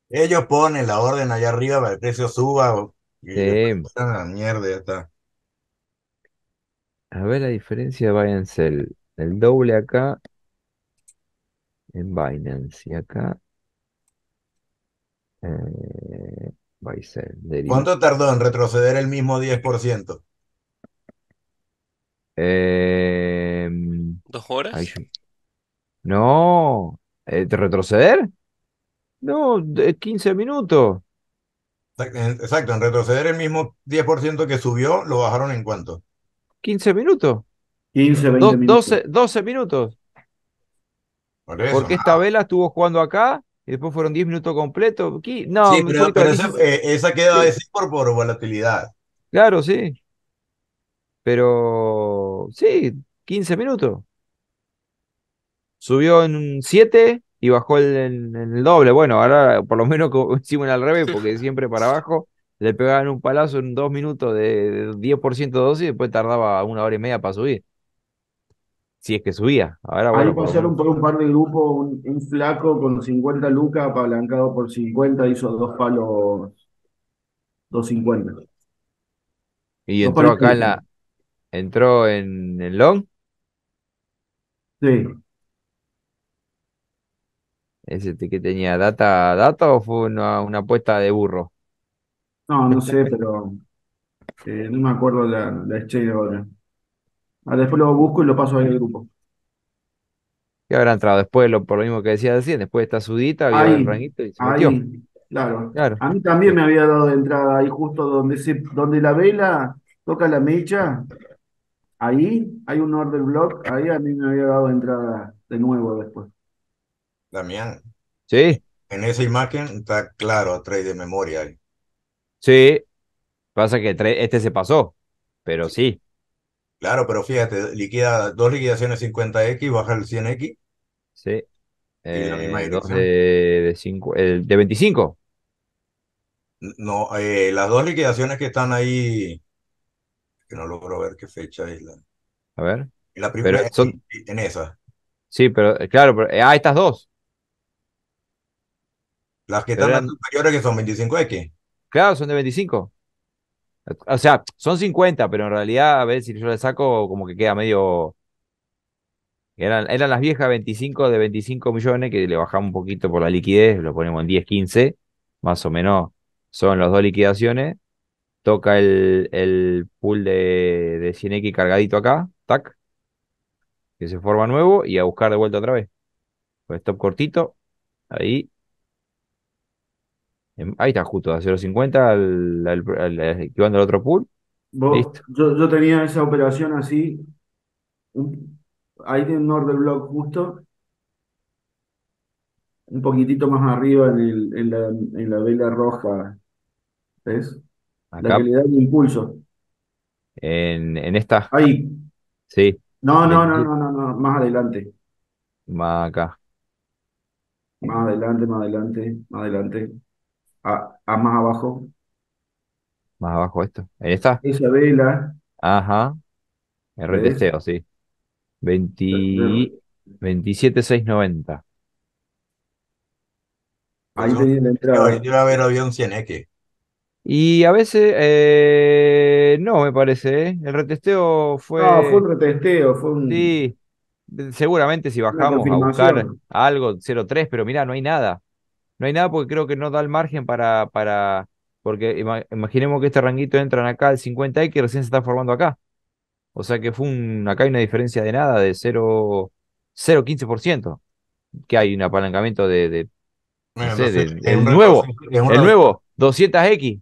Ellos ponen la orden allá arriba para que el precio suba. la mierda, ya está. A ver la diferencia, de el, el doble acá en Binance y acá eh, ¿Cuánto tardó en retroceder el mismo 10%? Em, ¿Dos horas? no, eh, ¿retroceder? No, 15 minutos. Exacto, en retroceder el mismo 10% que subió, ¿lo bajaron en cuánto? 15 minutos. 15, 20 minutos. 12, minutos. Porque esta vela estuvo jugando acá y después fueron 10 minutos completos. No, pero, esa, eh, queda por, por volatilidad. Claro, sí. Pero sí, 15 minutos. Subió en 7 y bajó en, el doble. Bueno, ahora por lo menos [laughs] hicimos al revés porque siempre para abajo le pegaban un palazo en dos minutos de 10% de dosis y después tardaba una hora y media para subir. Si es que subía. Ahí ah, pasaron por un par de grupos, un, flaco con 50 lucas, apalancado por 50, hizo dos palos, 250. ¿Y entró acá en la. entró en el long? Sí. ¿Ese que tenía data, data o fue una apuesta de burro? No, no sé, pero eh, no me acuerdo la, la exchange ahora. Ah, después lo busco y lo paso ahí el grupo. Y habrá entrado después, lo, por lo mismo que decía después está Sudita, el Ahí, y se ahí, claro. A mí también me había dado entrada ahí justo donde se, donde la vela toca la mecha. Ahí hay un order block, ahí a mí me había dado entrada de nuevo después. Damián, Sí, en esa imagen está claro, trade de memoria ahí. Sí, pasa que este se pasó, pero sí. Claro, pero fíjate, liquida dos liquidaciones 50X, baja el 100X. Sí. Eh, dos de, el de 25. No, eh, las dos liquidaciones que están ahí, que no logro ver qué fecha es la. A ver. La primera son... en, esa. Sí, pero eh, claro, pero, ah, estas dos. Las que están eran... superiores que son 25X. Claro, son de 25. O sea, son 50, pero en realidad, a ver si yo le saco, como que queda medio. Eran, eran las viejas 25 de 25 millones, que le bajamos un poquito por la liquidez, lo ponemos en 10, 15, más o menos son las dos liquidaciones. Toca el, pool de, de 100X cargadito acá, tac, que se forma nuevo y a buscar de vuelta otra vez. Pues stop cortito, ahí, Em, ahí está justo, a 0.50 al, al, el otro pool. Yo, tenía esa operación así, ahí tiene un del block justo, un poquitito más arriba en, el, en, la, vela roja. ¿Ves? La que le da el impulso. En, en esta. Ahí. Sí. No, no, no, no, no, no, más adelante. Más acá. Más adelante, más adelante, más adelante. A, más abajo. Más abajo esto. Ahí está. Isabela. Ajá. El retesteo, sí. 20, 27,690. Ahí tenía la entrada. Yo a ver avión 100X. Y a veces, eh, no me parece, ¿eh? el retesteo fue... No, fue un retesteo, fue un... Sí, seguramente si bajamos a buscar algo 03, pero mirá, no hay nada no hay nada porque creo que no da el margen para, para porque imaginemos que este ranguito entran acá al 50 y que recién se está formando acá. O sea que fue un, acá hay una diferencia de nada, de 0,15%, que hay un apalancamiento de... el, nuevo, el nuevo, 200X.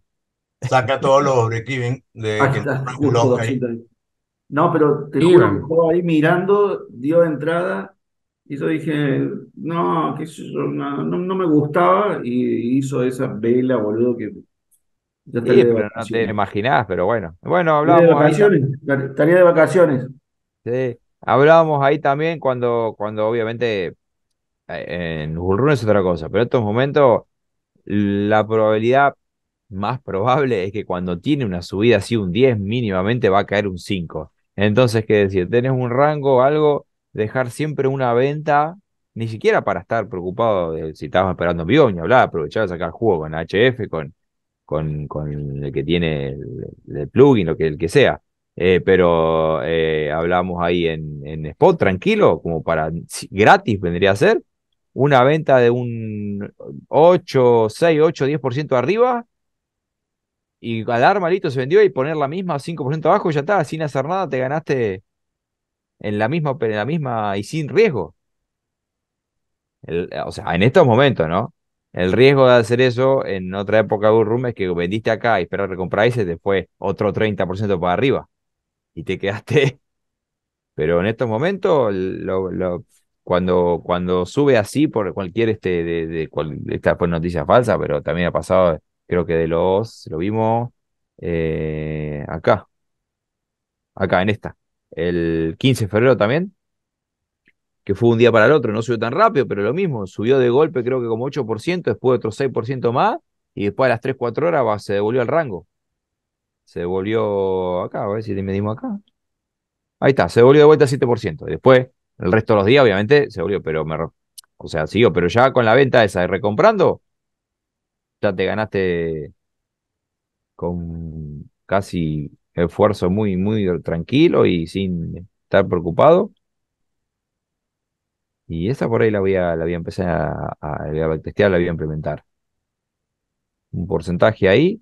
Saca todos los break de que No, pero te juro, ahí mirando, dio entrada y yo dije, no, qué no, me gustaba y hizo esa vela, boludo, que... Ya sí, pero no te imaginás, pero bueno. Bueno, hablábamos... de vacaciones. de vacaciones. Sí, hablábamos ahí también cuando, cuando obviamente eh, en Gulrun es otra cosa, pero en estos momentos la probabilidad más probable es que cuando tiene una subida así un 10 mínimamente va a caer un 5. Entonces, ¿qué decir? Tenés un rango, algo dejar siempre una venta, ni siquiera para estar preocupado de si estabas esperando un ni hablar, aprovechar de sacar juego con HF, con, con, el que tiene el, plugin, lo que, el que sea. Eh, pero eh, hablamos ahí en, spot, tranquilo, como para gratis vendría a ser, una venta de un 8, 6, 8, 10% arriba, y dar malito se vendió y poner la misma 5% abajo, ya está, sin hacer nada, te ganaste en la misma, en la misma y sin riesgo. Eh, o sea, en estos momentos, ¿no? El riesgo de hacer eso en otra época de Burrum es que vendiste acá y esperar recomprar ese después otro 30% para arriba y te quedaste. [laughs] Pero en estos momentos, cuando, cuando sube así por cualquier este, de, esta fue noticia falsa, pero también ha pasado, creo que de los, lo vimos eh, acá, acá en esta el 15 de febrero también, que fue un día para el otro, no subió tan rápido, pero lo mismo, subió de golpe creo que como 8%, después otro 6% más, y después a las 3, 4 horas se devolvió al rango. Se devolvió acá, a ver si medimos acá. Ahí está, se devolvió de vuelta 7%. Después, el resto de los días, obviamente, se volvió. pero me, o sea, siguió, pero ya con la venta esa de recomprando, ya te ganaste con casi esfuerzo muy, muy tranquilo y sin estar preocupado. Y esta por ahí la voy a, la voy a empezar a, a, la a testear, la voy a implementar. Un porcentaje ahí.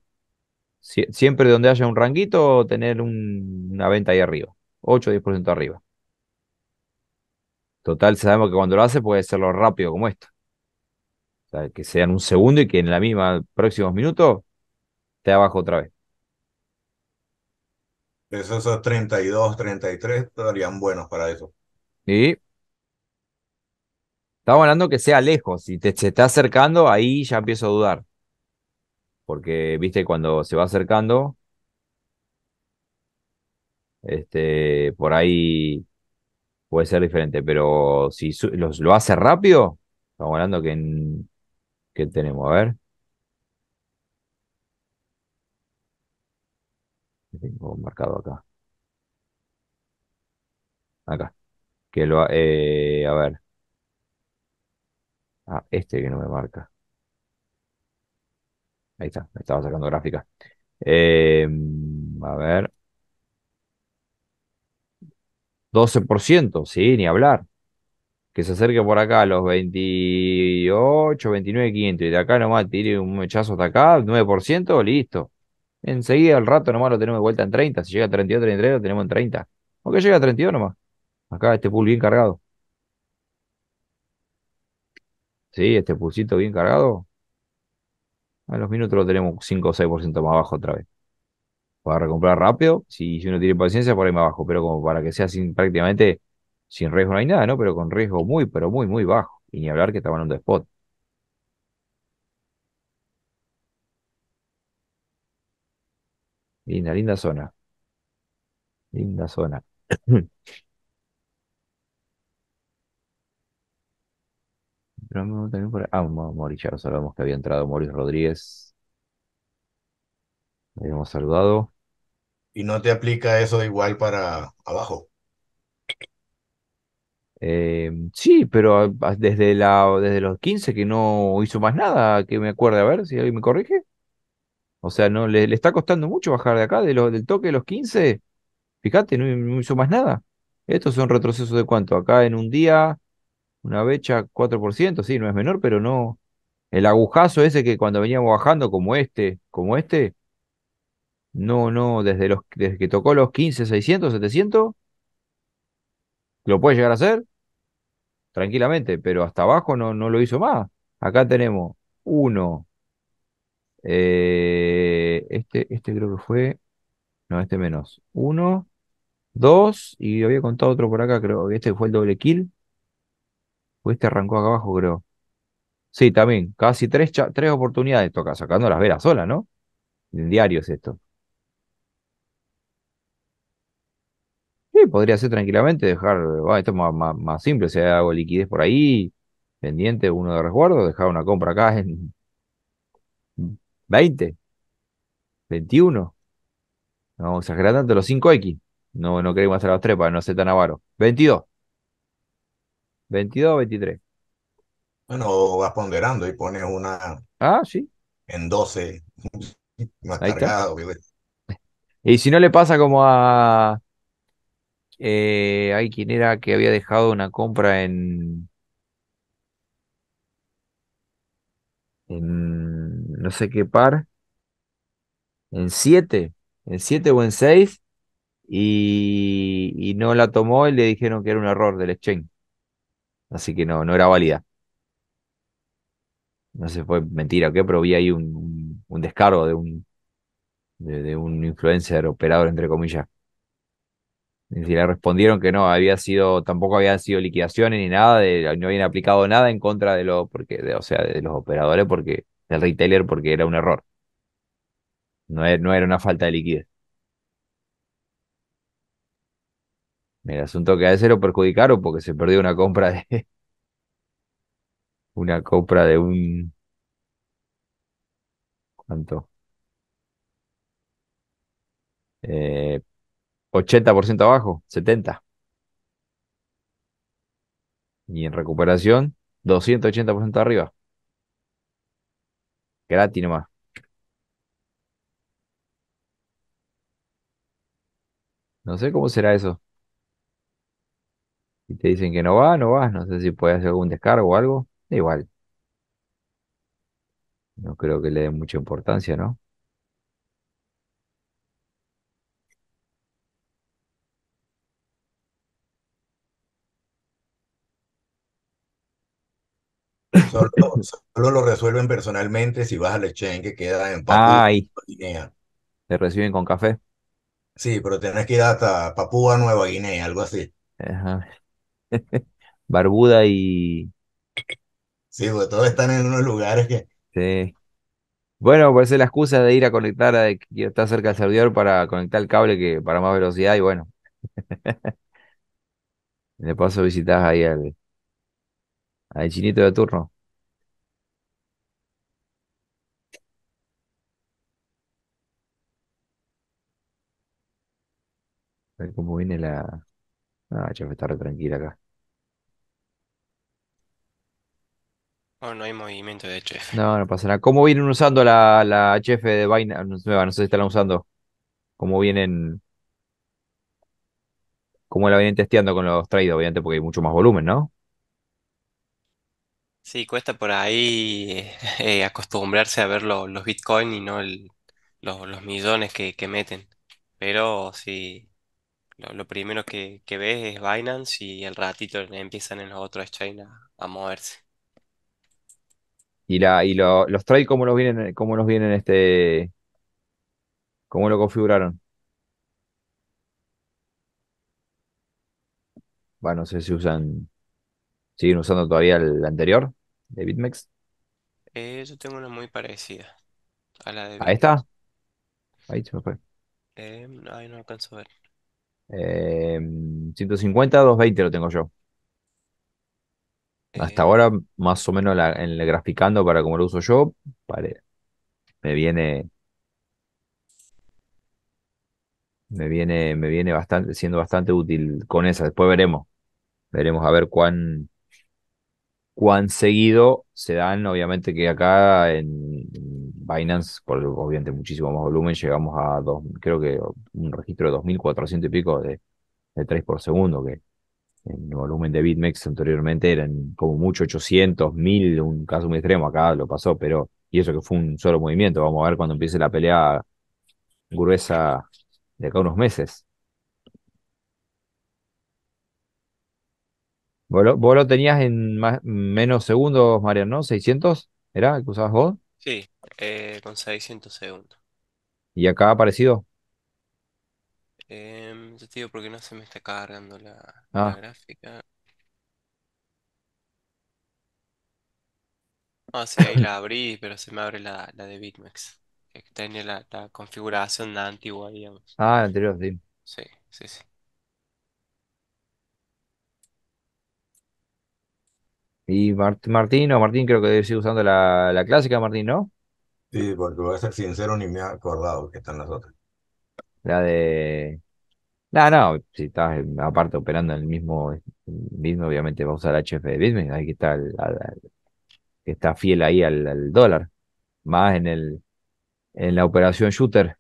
siempre donde haya un ranguito, tener un, una venta ahí arriba. 8 o 10% arriba. Total, sabemos que cuando lo hace puede hacerlo rápido como esto. O sea, que sean un segundo y que en la misma próximos minutos te abajo otra vez. Esos, 32, 33 estarían buenos para eso. Sí. Estamos hablando que sea lejos. Si te, se está acercando, ahí ya empiezo a dudar. Porque, viste, cuando se va acercando, este, por ahí puede ser diferente. Pero si lo hace rápido, estamos hablando que, en, que tenemos, a ver. tengo marcado acá. Acá. Que lo, eh, a ver. Ah, este que no me marca. Ahí está, me estaba sacando gráfica. Em, a ver. 12%, sí, ni hablar. Que se acerque por acá los 28, 29, 500 y de acá nomás tire un mechazo hasta acá, 9%, listo. Enseguida al rato nomás lo tenemos de vuelta en 30. Si llega a 32, 33, lo tenemos en 30. ¿O que llega a 32 nomás? Acá este pool bien cargado. Sí, este pulsito bien cargado. A los minutos lo tenemos 5 o 6% más abajo otra vez. Para recomprar rápido, si, uno tiene paciencia, por ahí más abajo. Pero como para que sea prácticamente sin riesgo no hay nada, ¿no? Pero con riesgo muy, pero muy, muy bajo. Y ni hablar que estaban en un spot. Linda, linda zona. Linda zona. [clears throat] Ah, ya lo sabemos que había entrado Moris Rodríguez. Habíamos saludado. Y no te aplica eso igual para abajo. Em, sí, pero desde la, desde los 15 que no hizo más nada, que me acuerde, a ver si alguien me corrige. O sea, no le, está costando mucho bajar de acá, del toque de los 15. Fíjate, no, hizo más nada. Estos son retrocesos de cuánto? Acá en un día, una becha 4%, sí, no es menor, pero no. El agujazo ese que cuando veníamos bajando, como este, como este, no, no, desde, los, que tocó los 15, 600, 700, lo puede llegar a hacer tranquilamente, pero hasta abajo no, no lo hizo más. Acá tenemos uno. Eh, este, este creo que fue. No, este menos. Uno, dos, y había contado otro por acá, creo. Este fue el doble kill. O este arrancó acá abajo, creo. Sí, también. Casi tres, tres oportunidades toca, sacando las velas sola, ¿no? En diario es esto. Sí, podría ser tranquilamente dejar. esto es más, simple. O sea, hago liquidez por ahí, pendiente, uno de resguardo, dejar una compra acá en, 20, 21. No vamos a exagerar tanto los 5X. No, no queremos hacer los 3 para no ser tan avaro. 22. 22 23. Bueno, vas ponderando y pones una. Ah, sí. En 12. [laughs] Más Ahí cargado, Y si no le pasa como a. hay eh, quien era que había dejado una compra en. En no sé qué par, en 7, en 7 o en 6, y, no la tomó y le dijeron que era un error del exchange. Así que no, no era válida. No sé, fue mentira, ¿qué? Pero vi ahí un, descargo de un, de, influencer, operador, entre comillas. Y le respondieron que no, había sido, tampoco habían sido liquidaciones ni nada, no habían aplicado nada en contra de porque, o sea, de los operadores, porque del retailer porque era un error. No, e-, no era una falta de liquidez. El asunto que a veces lo perjudicaron porque se perdió una compra de. [laughs] Una compra de un. ¿Cuánto? 80% eh, abajo, 70%. Y en recuperación, 280% arriba. Gratis más. No sé cómo será eso. Si te dicen que no va, no vas. No sé si puede hacer algún descargo o algo. igual. No creo que le dé mucha importancia, ¿no? Solo, lo resuelven personalmente si vas al exchange que queda en Papua Nueva Guinea. Te reciben con café. Sí, pero tenés que ir hasta Papúa Nueva Guinea, algo así. [laughs] Barbuda y. Sí, porque todos están en unos lugares que. Sí. Bueno, pues es la excusa de ir a conectar, a, que está cerca del servidor para conectar el cable que para más velocidad y bueno. Le [laughs] paso visitas ahí al, al chinito de turno. A ver cómo viene la... Ah, ya está re tranquila acá. Oh, no hay movimiento de HF. No, no pasa nada. ¿Cómo vienen usando la, la HF de Binance No sé si están usando. ¿Cómo vienen? ¿Cómo la vienen testeando con los trades? Obviamente porque hay mucho más volumen, ¿no? Sí, cuesta por ahí eh, eh, acostumbrarse a ver los bitcoins y no los, millones que, que meten. Pero sí, lo, primero que, ves es Binance y al ratito empiezan en los otros exchanges a, moverse. ¿Y, la, y los trades cómo los vienen, eh, cómo los vienen este, cómo lo configuraron? Bueno, no sé si usan, siguen usando todavía el anterior de BitMEX. Eh, yo tengo una muy parecida a la de ¿A esta? Ahí se me fue. Eh, ahí no alcanzo a ver. 150, em, 220 lo tengo yo. Hasta eh. ahora, más o menos graficando para como lo uso yo, me viene. Me viene, me viene bastante, siendo bastante útil con esa. Después veremos. Veremos a ver cuán, cuán seguido se dan. Obviamente que acá en, Binance, por obviamente muchísimo más volumen, llegamos a dos, creo que un registro de 2.400 y pico de, de 3 por segundo, que el volumen de BitMEX anteriormente eran como mucho 800, 1000, un caso muy extremo, acá lo pasó, pero y eso que fue un solo movimiento, vamos a ver cuando empiece la pelea gruesa de acá unos meses. Vos lo, tenías en más, menos segundos, Mariano, ¿no? ¿600? ¿Era el que usabas vos? Sí, eh, con 600 segundos. ¿Y acá ha aparecido? Em, yo te digo porque no se me está cargando la, ah. gráfica. Ah, sí, ahí la [coughs] abrí, pero se me abre la, de BitMEX. Que tenía la, la configuración antigua, digamos. ah, la anterior, sí. Sí, sí, sí. Y Martín, o Martín creo que debe seguir usando la, clásica, Martín, ¿no? Sí, porque voy a ser sincero, ni me he acordado que están las otras. La de. No, no, si estás aparte operando en el mismo mismo obviamente va a usar HF de Bismen ahí que está, que está fiel ahí al, dólar, más en el en la operación shooter.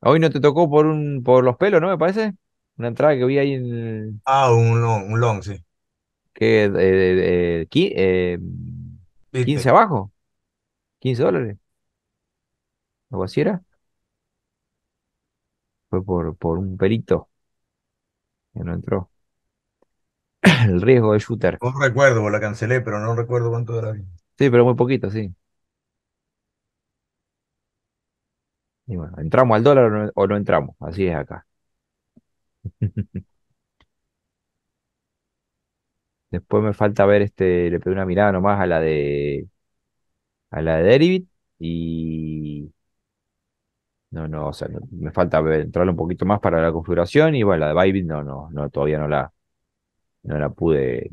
Hoy no te tocó por un por los pelos, ¿no? Me parece. Una entrada que vi ahí en. Ah, un long, un long, sí que 15 eh, abajo, 15 dólares. ¿Algo así era? Fue por, por un perito que no entró. [clears throat] El riesgo de shooter. No recuerdo, la cancelé, pero no recuerdo cuánto era. Sí, pero muy poquito, sí. Y bueno, ¿entramos al dólar o no, o no entramos? Así es acá. [laughs] Después me falta ver este, le pedí una mirada nomás a la de a la de Derivit y no, no, o sea, me falta entrar un poquito más para la configuración y bueno, la de Bybit no, no, no, todavía no la no la pude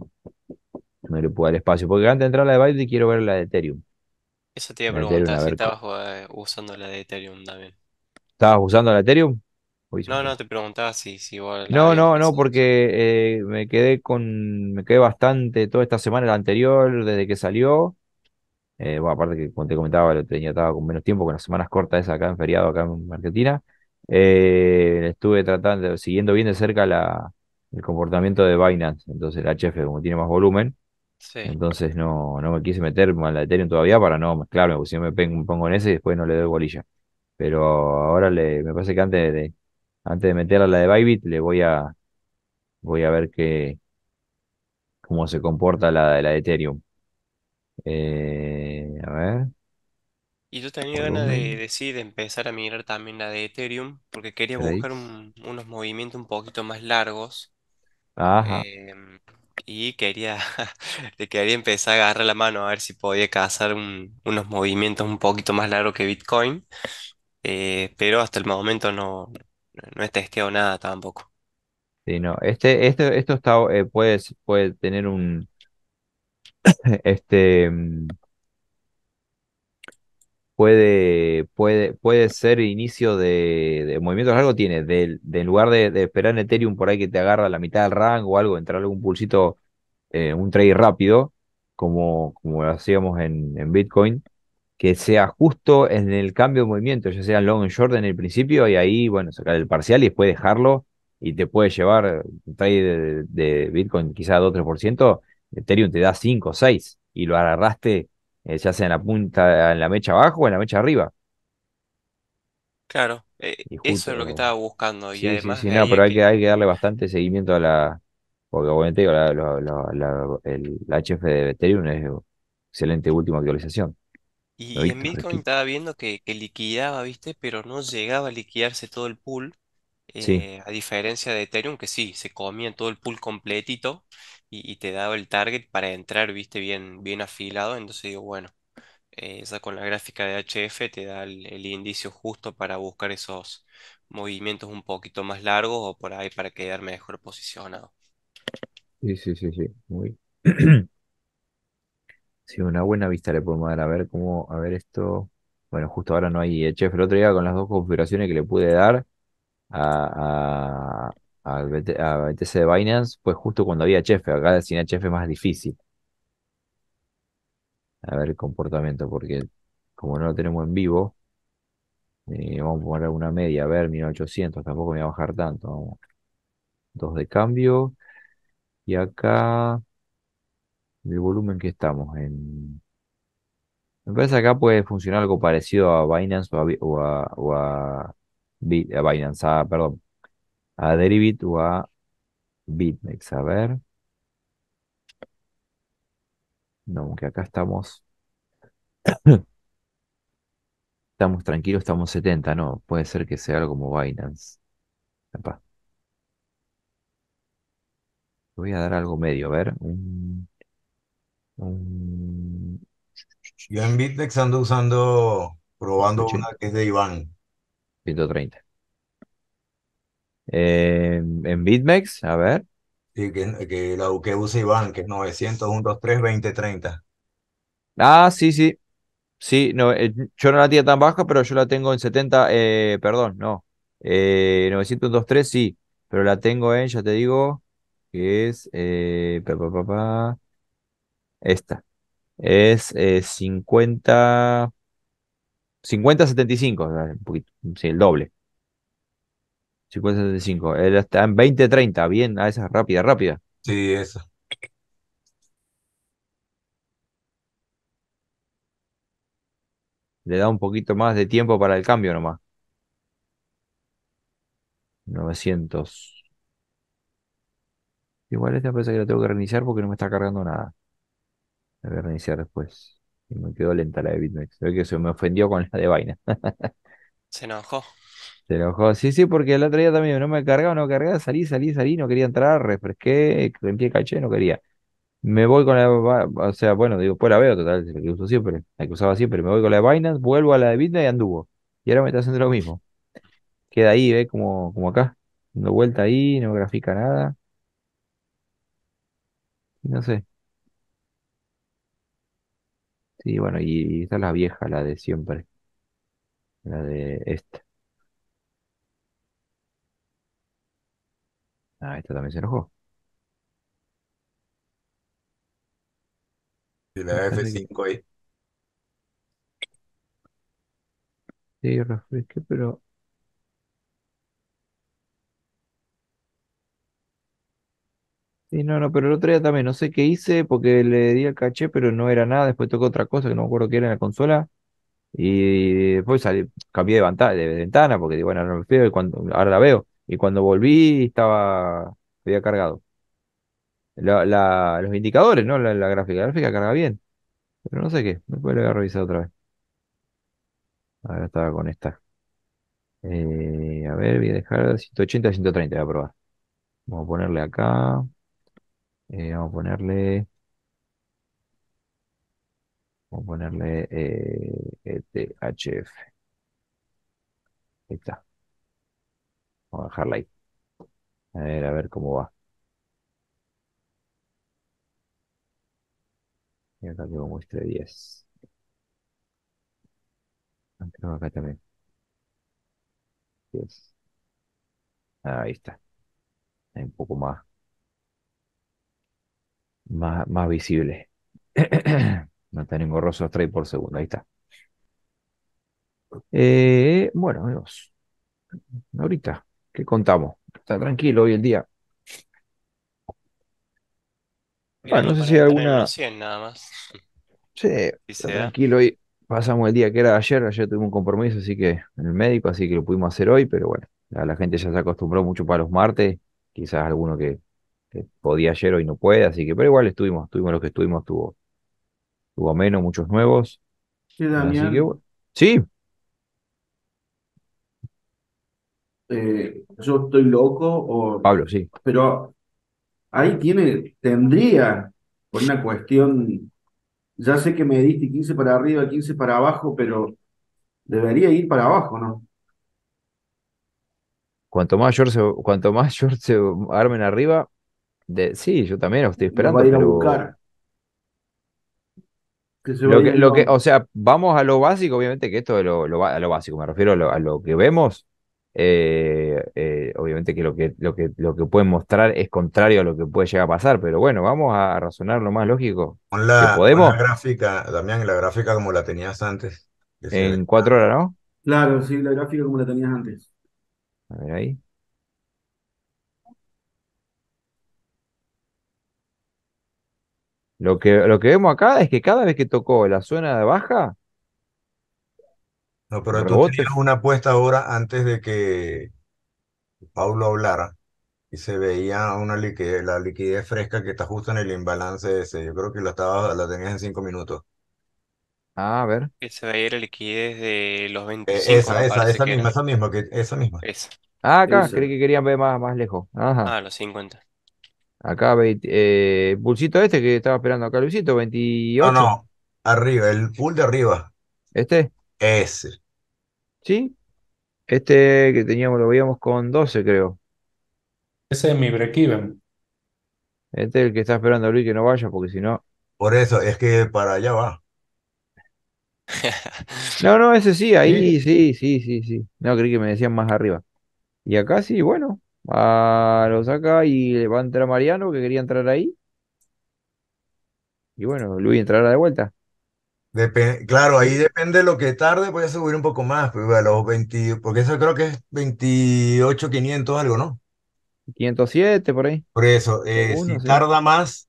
no le pude dar espacio porque antes de entrar a la de Bybit quiero ver la de Ethereum. Eso te iba a preguntar si estabas eh, usando la de Ethereum también. ¿Estabas usando la de Ethereum? No, no, te preguntaba si, igual No, no, no, porque eh, me quedé con, me quedé bastante toda esta semana, la anterior, desde que salió. Eh, bueno, aparte que como te comentaba, lo tenía estaba con menos tiempo, con las semanas cortas es acá en feriado, acá en Argentina. Eh, estuve tratando, siguiendo bien de cerca el comportamiento de Binance, entonces la HF, como tiene más volumen, entonces no, no me quise meter mal la Ethereum todavía para no mezclarme, porque si me, pongo en ese y después no le doy bolilla. Pero ahora le, me parece que antes de, antes de meter a la de Bybit, le voy a, voy a ver qué, cómo se comporta la de la Ethereum. Eh, a ver. Y yo tenía ganas de, decir de empezar a mirar también la de Ethereum, porque quería buscar unos movimientos un poquito más largos. Ajá. Em, y quería, [laughs] le quería empezar a agarrar la mano a ver si podía cazar unos movimientos un poquito más largos que Bitcoin. Eh, pero hasta el momento no, no he testeado nada tampoco. Sí, no. Este, este, esto está, eh, puede, tener un, [coughs] este, mm, puede, puede, puede ser inicio de, movimientos largos, tiene, del lugar de, esperar en Ethereum por ahí que te agarra la mitad del rango o algo, entrar algún pulsito, eh, un trade rápido, como, como lo hacíamos en Bitcoin, que sea justo en el cambio de movimiento, ya sea long and short en el principio, y ahí, bueno, sacar el parcial y después dejarlo, y te puede llevar, trade de, de Bitcoin quizá 2 3%, Ethereum te da 5 6, y lo agarraste eh, ya sea en la punta, en la mecha abajo o en la mecha arriba. Claro, eh, eso es lo que estaba buscando. Y además sí, sí, no, pero hay que... hay que darle bastante seguimiento a la, porque obviamente la, la, el, HF de Ethereum es excelente última actualización. Y en Bitcoin estaba viendo que, liquidaba, ¿viste? Pero no llegaba a liquidarse todo el pool, eh, a diferencia de Ethereum, que sí, se comía todo el pool completito y, te daba el target para entrar, ¿viste? Bien, bien afilado. Entonces digo, bueno, esa eh, con la gráfica de HF te da el, indicio justo para buscar esos movimientos un poquito más largos o por ahí para quedar mejor posicionado. sí, sí, sí, sí. Muy. [clears throat] Sí, una buena vista le podemos dar. A ver cómo, a ver esto. Bueno, justo ahora no hay HF. Eh, el otro día con las dos configuraciones que le pude dar a, a, BTC de Binance, pues justo cuando había chef. Acá sin HF es más difícil. A ver el comportamiento, porque como no lo tenemos en vivo, eh, vamos a poner una media. A ver, 1800, tampoco me voy a bajar tanto. Dos de cambio. Y acá el volumen que estamos en... Me acá puede funcionar algo parecido a Binance o a, a, Binance, perdón, a Derivit o a BitMEX. A ver. No, que acá estamos. [coughs] estamos tranquilos, estamos 70, no. Puede ser que sea algo como Binance. Voy a dar algo medio, a ver. Mm, yo en BitMEX ando usando, probando una que es de Iván. 130. Em, en BitMEX, a ver. Sí, que, la que usa Iván, que es 900, Ah, sí, sí. Sí, no, eh, yo no la tenía tan baja, pero yo la tengo en 70, eh, perdón, no. Eh, sí, pero la tengo en, ya te digo, que es, eh, esta. Es 50. Eh, 50-75, sí, el doble. 50-75. está en 20-30, bien, a ah, esa rápida, rápida. Sí, esa. Le da un poquito más de tiempo para el cambio nomás. 900. Igual esta parece que la tengo que reiniciar porque no me está cargando nada a ver reiniciar después. Y me quedó lenta la de BitMEX. Se ve que se me ofendió con la de vaina. [laughs] se enojó. Se enojó. Sí, sí, porque el otro día también no me cargaba, no cargaba, salí, salí, salí, no quería entrar, refresqué, limpié caché, no quería. Me voy con la. O sea, bueno, digo, pues la veo, total, la que uso siempre, la que usaba siempre. Me voy con la de Binance, vuelvo a la de Bitcoin y anduvo. Y ahora me está haciendo lo mismo. Queda ahí, ve Como, como acá, no vuelta ahí, no grafica nada. No sé, Sí, bueno, y, está la vieja, la de siempre, la de esta. Ah, esta también se enojó. Y la [laughs] F5 ahí. sí, refresqué, pero Sí, no, no, pero el otro día también, no sé qué hice porque le di el caché, pero no era nada. Después tocó otra cosa que no me acuerdo qué era en la consola. Y después salí, cambié de, ventana, de ventana porque bueno, ahora no me fío ahora la veo. Y cuando volví estaba, había cargado. los indicadores, ¿no? La, gráfica. La gráfica carga bien. Pero no sé qué. Después lo voy a revisar otra vez. Ahora estaba con esta. Eh, a ver, voy a dejar 180 130, voy a probar. Vamos a ponerle acá. Eh, vamos a ponerle, vamos a ponerle eh, este HF. Ahí está. Vamos a dejarla ahí. A ver, a ver cómo va. Y acá que muestre 10. No, ah, acá también. 10. Ahí está. Hay un poco más más, más [clears throat] no tenemos rosos 3 por segundo. Ahí está. Eh, bueno, amigos. Ahorita, ¿qué contamos? Está tranquilo hoy el día. no sé si hay alguna. nada más. Sí, [laughs] tranquilo hoy. Pasamos el día que era ayer. Ayer tuvimos un compromiso, así que en el médico, así que lo pudimos hacer hoy. Pero bueno, la gente ya se acostumbró mucho para los martes. Quizás alguno que podía ayer, hoy no puede, así que, pero igual estuvimos, Estuvimos los que estuvimos, tuvo, tuvo menos, muchos nuevos. Sí, Daniel Sí. Eh, yo estoy loco o. Pablo, sí. Pero ahí tiene, tendría, por una cuestión, ya sé que me diste 15 para arriba, 15 para abajo, pero debería ir para abajo, ¿no? Cuanto más short cuanto más short se armen arriba, sí, yo también lo estoy esperando. Lo buscar. lo, que, o sea, vamos a lo básico, obviamente que esto es lo, básico, me refiero a lo, que vemos. Eh, eh, obviamente que lo, que lo que lo que pueden mostrar es contrario a lo que puede llegar a pasar, pero bueno, vamos a razonar lo más lógico. Con la, podemos. gráfica, también la gráfica como la tenías antes. En cuatro horas, ¿no? Claro, sí, la gráfica como la tenías antes. A ver ahí. Lo que, lo que vemos acá es que cada vez que tocó la suena de baja. No, pero tú tenías una apuesta ahora antes de que Paulo hablara y se veía una liquidez, la liquidez fresca que está justo en el imbalance ese. Yo creo que la, estaba, la tenías en cinco minutos. Ah, a ver. Que se veía la liquidez de los 25. E, esa, esa, esa misma, esa misma, que, esa misma. Ah, acá, creí que querían ver más, más lejos. Ajá. Ah, los 50. Acá, eh, pulsito este que estaba esperando acá, Luisito, 28. No, no, arriba, el pool de arriba. ¿Este? Ese. ¿Sí? Este que teníamos, lo veíamos con 12, creo. Ese es mi break-even. Este es el que está esperando a Luis que no vaya, porque si no. Por eso, es que para allá va. [laughs] No, no, ese sí, ahí sí, sí, sí. sí. No, creí que me decían más arriba. Y acá sí, bueno, lo saca y le va a entrar Mariano, que quería entrar ahí. Y bueno, Luis entrará de vuelta. depende claro, ahí depende lo que tarde, puede subir un poco más, pues, los porque eso creo que es 28.500 algo, ¿no? 507 por ahí. Por eso, eh, si tarda más,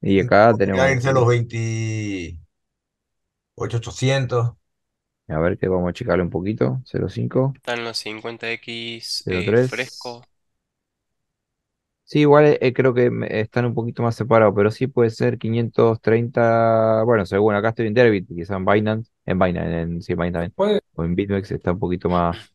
Y acá tenemos. a los 28.800. A ver que vamos a checarle un poquito. 05, Están los 50X eh, fresco. Sí, igual eh, creo que están un poquito más separados, pero sí puede ser 530. Bueno, según acá estoy en Deribit, quizás en Binance, en Binance, en, sí, Binance, o en BitMEX está un poquito más.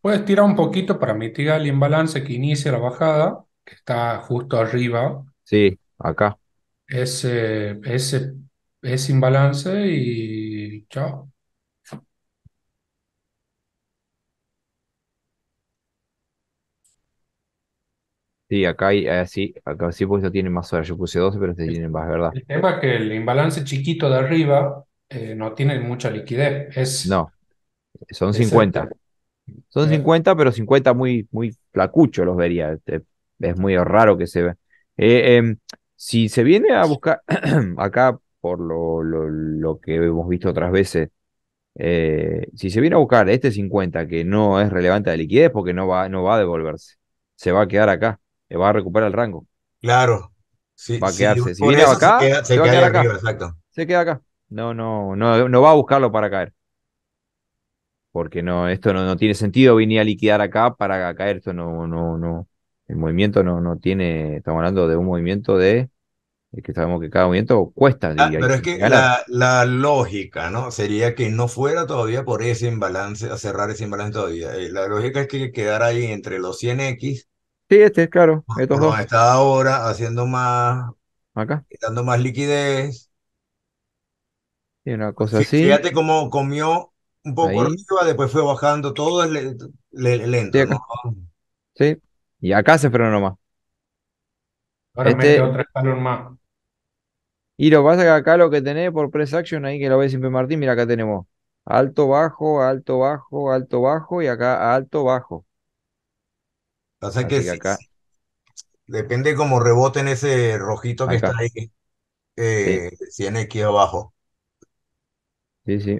puedes tirar un poquito para mitigar el imbalance que inicia la bajada, que está justo arriba, Sí, acá. ese, ese, ese imbalance y chao. Sí, acá, hay, así eh, sí, acá sí, porque tiene más horas. Yo puse 12, pero este tienen más, ¿verdad? El tema es que el imbalance chiquito de arriba eh, no tiene mucha liquidez. No, son 50. Son 50, eh. pero 50 muy, muy flacucho los vería. Este, es muy raro que se ve. Em, si se viene a buscar [clears throat] acá, por lo, que hemos visto otras veces, si se viene a buscar este 50 que no es relevante de liquidez porque no va, no va a devolverse, se va a quedar acá. Eh, va a recuperar el rango. Claro. Sí, va a quedarse. Si viene acá, se queda, acá. Se queda acá. No, no, no, no va a buscarlo para caer. Porque no, esto no, no tiene sentido. Vine a liquidar acá para caer. Esto no, no, no. El movimiento no, no tiene. Estamos hablando de un movimiento de. Eh, que sabemos que cada movimiento cuesta. Ah, pero es que la, la, lógica, ¿no? Sería que no fuera todavía por ese imbalance, a cerrar ese imbalance todavía. Eh, la lógica es que quedara ahí entre los 100X Sí, este, claro. Estos está ahora haciendo más. Acá. Dando más liquidez. Y una cosa así. Fíjate cómo comió un poco arriba, después fue bajando, todo es lento. Sí, y acá se frenó nomás. Ahora este mete Y lo que pasa es que acá lo que tenés por press action, ahí que lo ve siempre Martín, mira acá tenemos alto, bajo, alto, bajo, alto, bajo y acá alto, bajo. Pasa que, que depende cómo reboten ese rojito que está ahí, 100X eh, abajo. Sí, sí.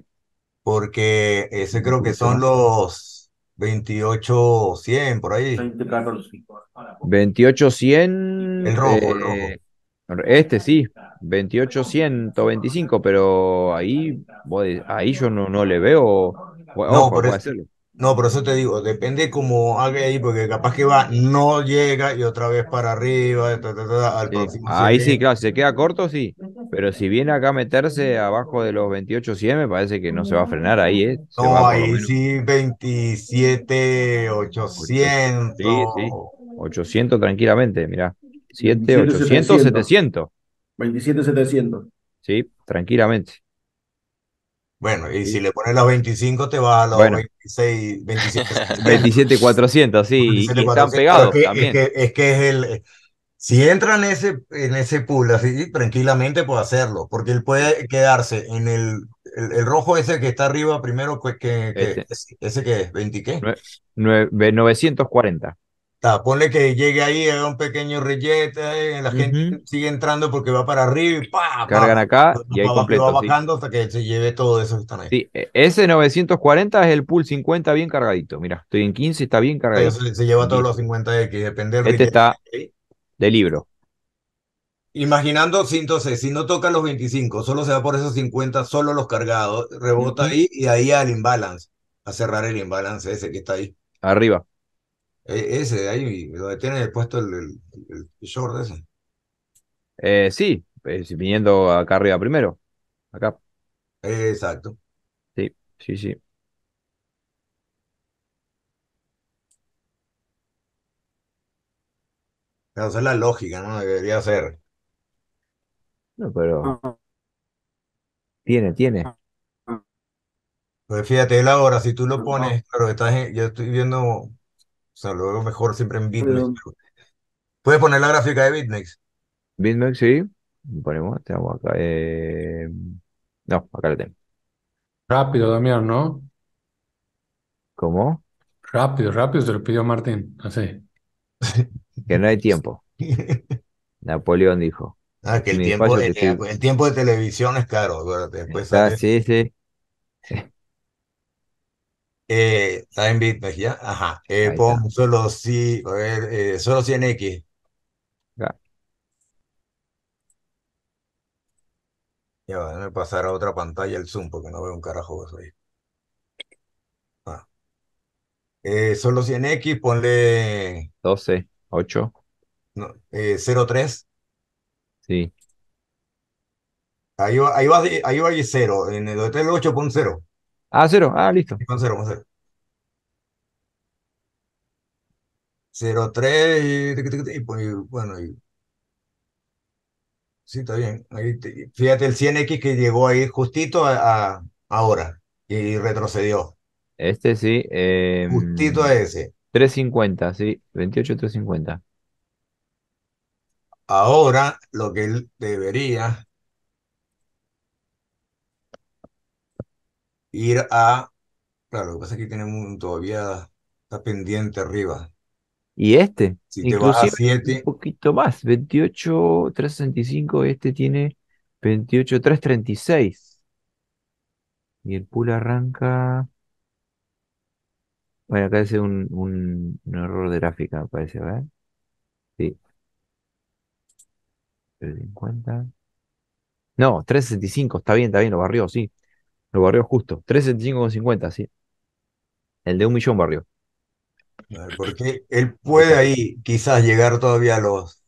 Porque ese creo que son los 28, 100 por ahí. 28, 100. El rojo, el rojo. Eh, este sí, 28, 125, pero ahí, ahí yo no, le veo. no, por, eso, no, por eso te digo, depende cómo haga ahí, porque capaz que va, no llega y otra vez para arriba, Ahí sí, claro, se queda corto, sí. Pero si viene acá a meterse abajo de los 28, 100, parece que no se va a frenar ahí, ¿eh? no, ahí sí, 27, 800. Sí, sí. 800 tranquilamente, mira, 7, 800, 700. 27, 700. Sí, tranquilamente. Bueno, y si le pones los 25, te va a los 26, 27. 27, 400, sí, y están pegados es que, también. Es que, es el... Si entra en ese, en ese pool así, tranquilamente puede hacerlo, porque él puede quedarse en el, el, rojo ese que está arriba primero, que, que, este. ese, que es, ¿20 qué? 940 ponle que llegue ahí, haga un pequeño rellete, la gente sigue entrando porque va para arriba y pa, Cargan acá y Va bajando hasta que se lleve todo eso que están ahí. Sí, e, ese 940 es el pool 50 bien cargadito. Mira, estoy en 15, está bien cargadito. Se, lleva todos los 50X, depende del Este está de libro. Imaginando, entonces, si no toca los 25, solo se va por esos 50, solo los cargados, rebota ahí y ahí al imbalance, a cerrar el imbalance ese que está ahí. Arriba. E-, ese de ahí, donde tiene puesto el, el, el short ese. Eh, sí, viniendo acá arriba primero. Acá. Exacto. Sí, sí, sí. esa es la lógica, ¿no? Debería ser. No, pero. Ah. Tiene, tiene. Ah. Pues fíjate, él ahora, si tú lo pones, claro, estás yo estoy viendo o sea, lo mejor siempre en BitMEX. ¿Puedes poner la gráfica de BitMEX? BitMEX, sí. Ponemos, tenemos acá. Eh, no, acá lo tengo. Rápido, Damián, ¿no? ¿Cómo? Rápido, rápido, se lo pidió Martín, así. [laughs] Que no hay tiempo. [laughs] Napoleón dijo. Ah, que el tiempo, de, televisión es caro, ah, sí, sí. Eh, está en BitMEX, ¿ya? Ajá. Eh, pon solo si a ver, eh, solo 100x. Ya. Ya déjame pasar a otra pantalla el zoom porque no veo un carajo eso ahí. Ah. Eh, solo 100x, ponle. 12, 8. No, eh, 03. Sí. Ahí va, ahí va, ahí 0. En el hotel 8 pon 0. Ah, cero. Ah, listo. Con cero, con cero. Cero, tres, y, pues, bueno, y, sí, está bien. fíjate el 100X que llegó ahí justito a, ahora y retrocedió, Este sí. justito em, a ese. 350, sí. 28, 350. Ahora lo que él debería ir a... Claro, lo que pasa es que un todavía está pendiente arriba. Y este, si te vas a 7, un poquito más, 28, 365, este tiene 28, 336. Y el pool arranca. Bueno, acá es un, un, error de gráfica, me parece, ver Sí. 350. No, 365, está bien, está bien, lo barrió, sí. Lo barrió justo. 375,50, sí. El de un millón barrió. Porque él puede ahí quizás llegar todavía a los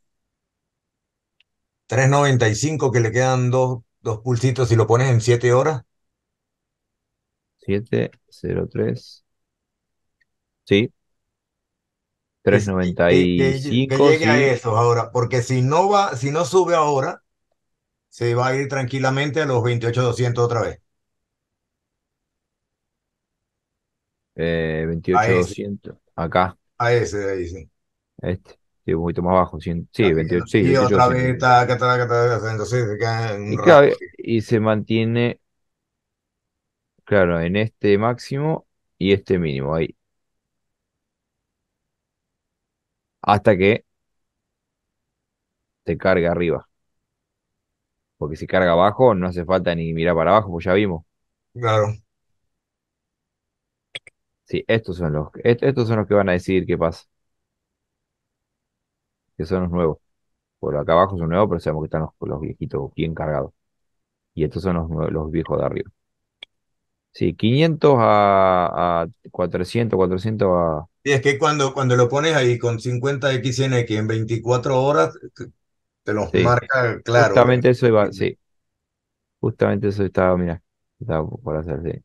3.95 que le quedan dos, dos pulsitos y lo pones en 7 horas. 7.03. Sí. 3.95. Que, que, llegue a esos ahora, porque si no va, si no sube ahora, se va a ir tranquilamente a los 28.200 otra vez. Eh, 28.200 acá. A ese de ahí, sí. Este, un poquito más bajo. sí, 28, y, se mantiene, claro, en este máximo y este mínimo, ahí. Hasta que te carga arriba. Porque si carga abajo, no hace falta ni mirar para abajo, pues ya vimos. Claro. Sí, estos son los, estos son los que van a decidir qué pasa. Que son los nuevos. Por acá abajo son nuevos, pero sabemos que están los, viejitos bien cargados. Y estos son los, viejos de arriba. Sí, 500 a, a 400, 400 a... Sí, es que cuando, cuando lo pones ahí con 50 que en 24 horas, te los marca claro. ¿eh? justamente eso iba, sí, justamente eso estaba, mira, estaba por hacer, sí.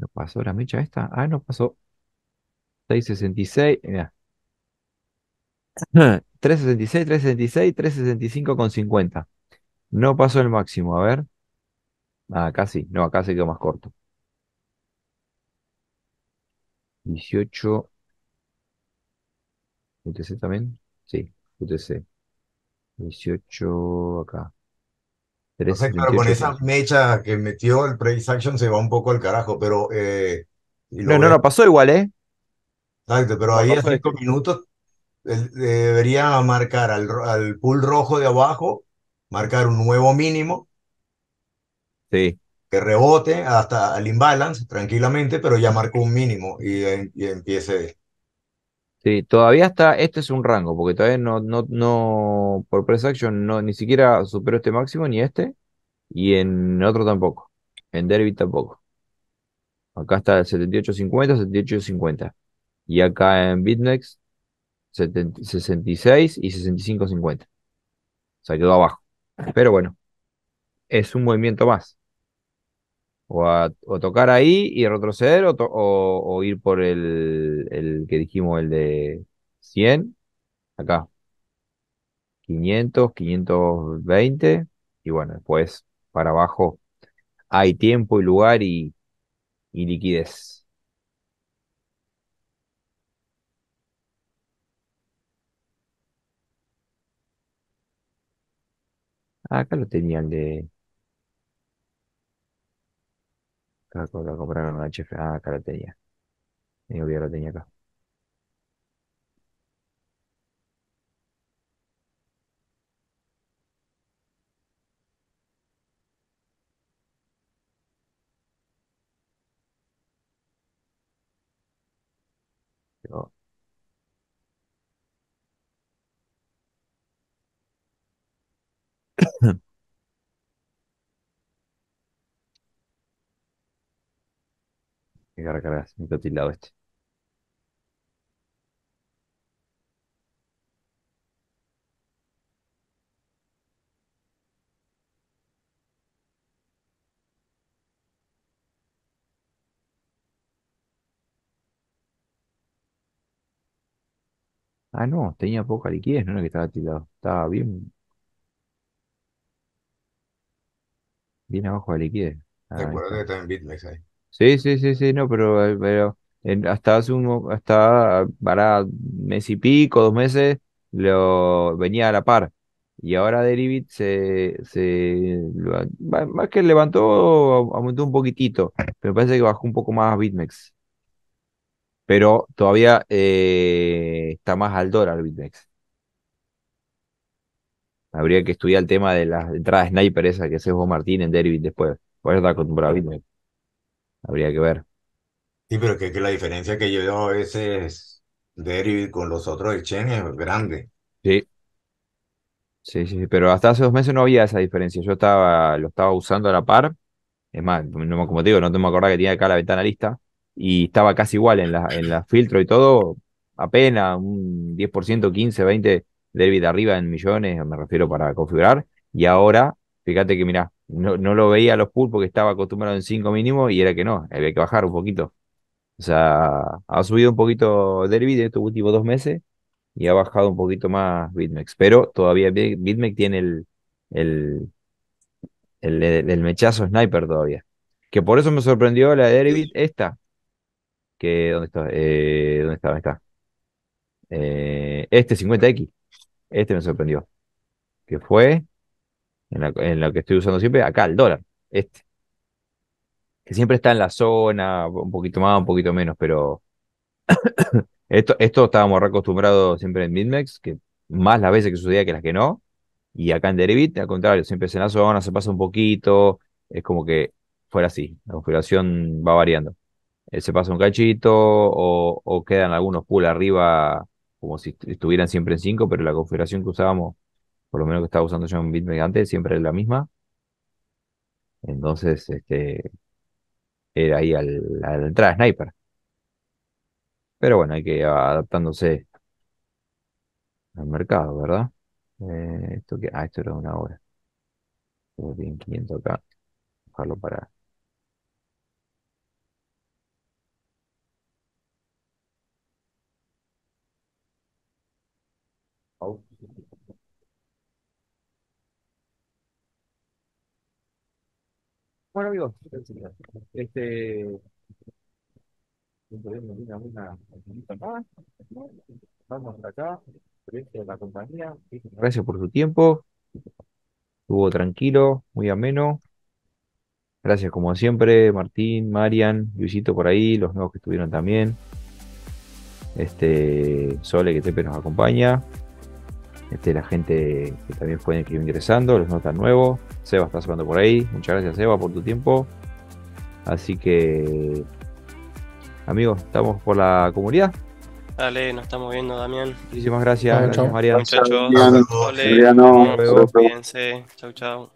No pasó la mecha esta. Ah, no pasó. 666. Mira. 366, 366, 365 con 50. No pasó el máximo. A ver. Ah, acá sí. No, acá se quedó más corto. 18. UTC también. Sí, UTC. 18 acá con esa mecha que metió el Price Action se va un poco al carajo, pero. Eh, no, no, no, pasó igual, ¿eh? Exacto, pero ahí a cinco este. minutos debería marcar al, al pool rojo de abajo, marcar un nuevo mínimo. Sí que rebote hasta el imbalance tranquilamente, pero ya marcó un mínimo y, eh, y empiece Sí, todavía está, este es un rango, porque todavía no, no, no, por press action no, ni siquiera superó este máximo, ni este, y en otro tampoco, en derby tampoco. Acá está el 78.50, 78.50. Y acá en BitNex, 66 y 65.50. O sea, quedó abajo. Pero bueno, es un movimiento más. O, tocar ahí y retroceder o, ir por el, que dijimos, el de 100, acá. 500, 520 y bueno, después para abajo hay tiempo y lugar y, y liquidez. Acá lo tenían de La, cosa la compraron en HF. Ah, acá la yo Mi novia la tenía acá. Yo, [laughs] cara cargas, me quedo tildado este. Ah, no, tenía poca liquidez, no era que estaba tildado. Estaba bien, bien abajo de liquidez. Ah, ahí Recuerda que está. en BitMEX ahí. Sí, sí, sí, sí, no, pero, eh, pero hasta hace un, hasta para mes y pico, dos meses, lo venía a la par. Y ahora Derivit se, más que levantó, aumentó un poquitito, pero parece que bajó un poco más BitMEX. Pero todavía eh, está más al dólar BitMEX. Habría que estudiar el tema de las entradas sniper esa que hace vos Martín en Derivit después. voy a está acostumbrado a BitMEX. Habría que ver. Sí, pero que, que la diferencia que yo veo a veces Deriv con los otros exchanges es grande. Sí. Sí, sí, pero hasta hace dos meses no había esa diferencia. Yo estaba, lo estaba usando a la par. Es más, como te digo, no tengo me acordar que tenía acá la ventana lista. Y estaba casi igual en la, en la filtro y todo. Apenas un 10%, 15, 20 Derby de arriba en millones, me refiero para configurar. Y ahora, fíjate que mirá, no, lo veía a los pulpos porque estaba acostumbrado en 5 mínimo y era que no, había que bajar un poquito. O sea, ha subido un poquito Derby de estos últimos dos meses y ha bajado un poquito más BitMEX. Pero todavía BitMEX tiene el, el, mechazo sniper todavía. Que por eso me sorprendió la Derby esta. Que, ¿Dónde está? Eh, ¿Dónde está? Eh, este 50X. Este me sorprendió. Que fue en, la, que estoy usando siempre, acá el dólar, este. Que siempre está en la zona, un poquito más, un poquito menos, pero [coughs] esto, esto estábamos acostumbrados siempre en BitMEX, que más las veces que sucedía que las que no. Y acá en Derivit, al contrario, siempre es en la zona, se pasa un poquito, es como que fuera así, la configuración va variando. Eh, se pasa un cachito o, quedan algunos pool arriba como si estuvieran siempre en 5, pero la configuración que usábamos por lo menos que estaba usando yo un BitMegante, antes, siempre es la misma. Entonces, este, era ahí la entrada sniper. Pero bueno, hay que adaptándose al mercado, ¿verdad? Eh, esto que, ah, esto era una hora. Tengo 500 acá. Buscarlo para Bueno, amigos, este. Vamos acá. Gracias la compañía. Gracias por su tiempo. Estuvo tranquilo, muy ameno. Gracias, como siempre, Martín, Marian, Luisito por ahí, los nuevos que estuvieron también. Este, Sole que siempre nos acompaña. Este, la gente que también fue ir ingresando, los notas nuevos. Seba está pasando por ahí. Muchas gracias, Seba, por tu tiempo. Así que, amigos, estamos por la comunidad. Dale, nos estamos viendo, Damián. Muchísimas gracias, gracias María. Muchachos, Chau, chau.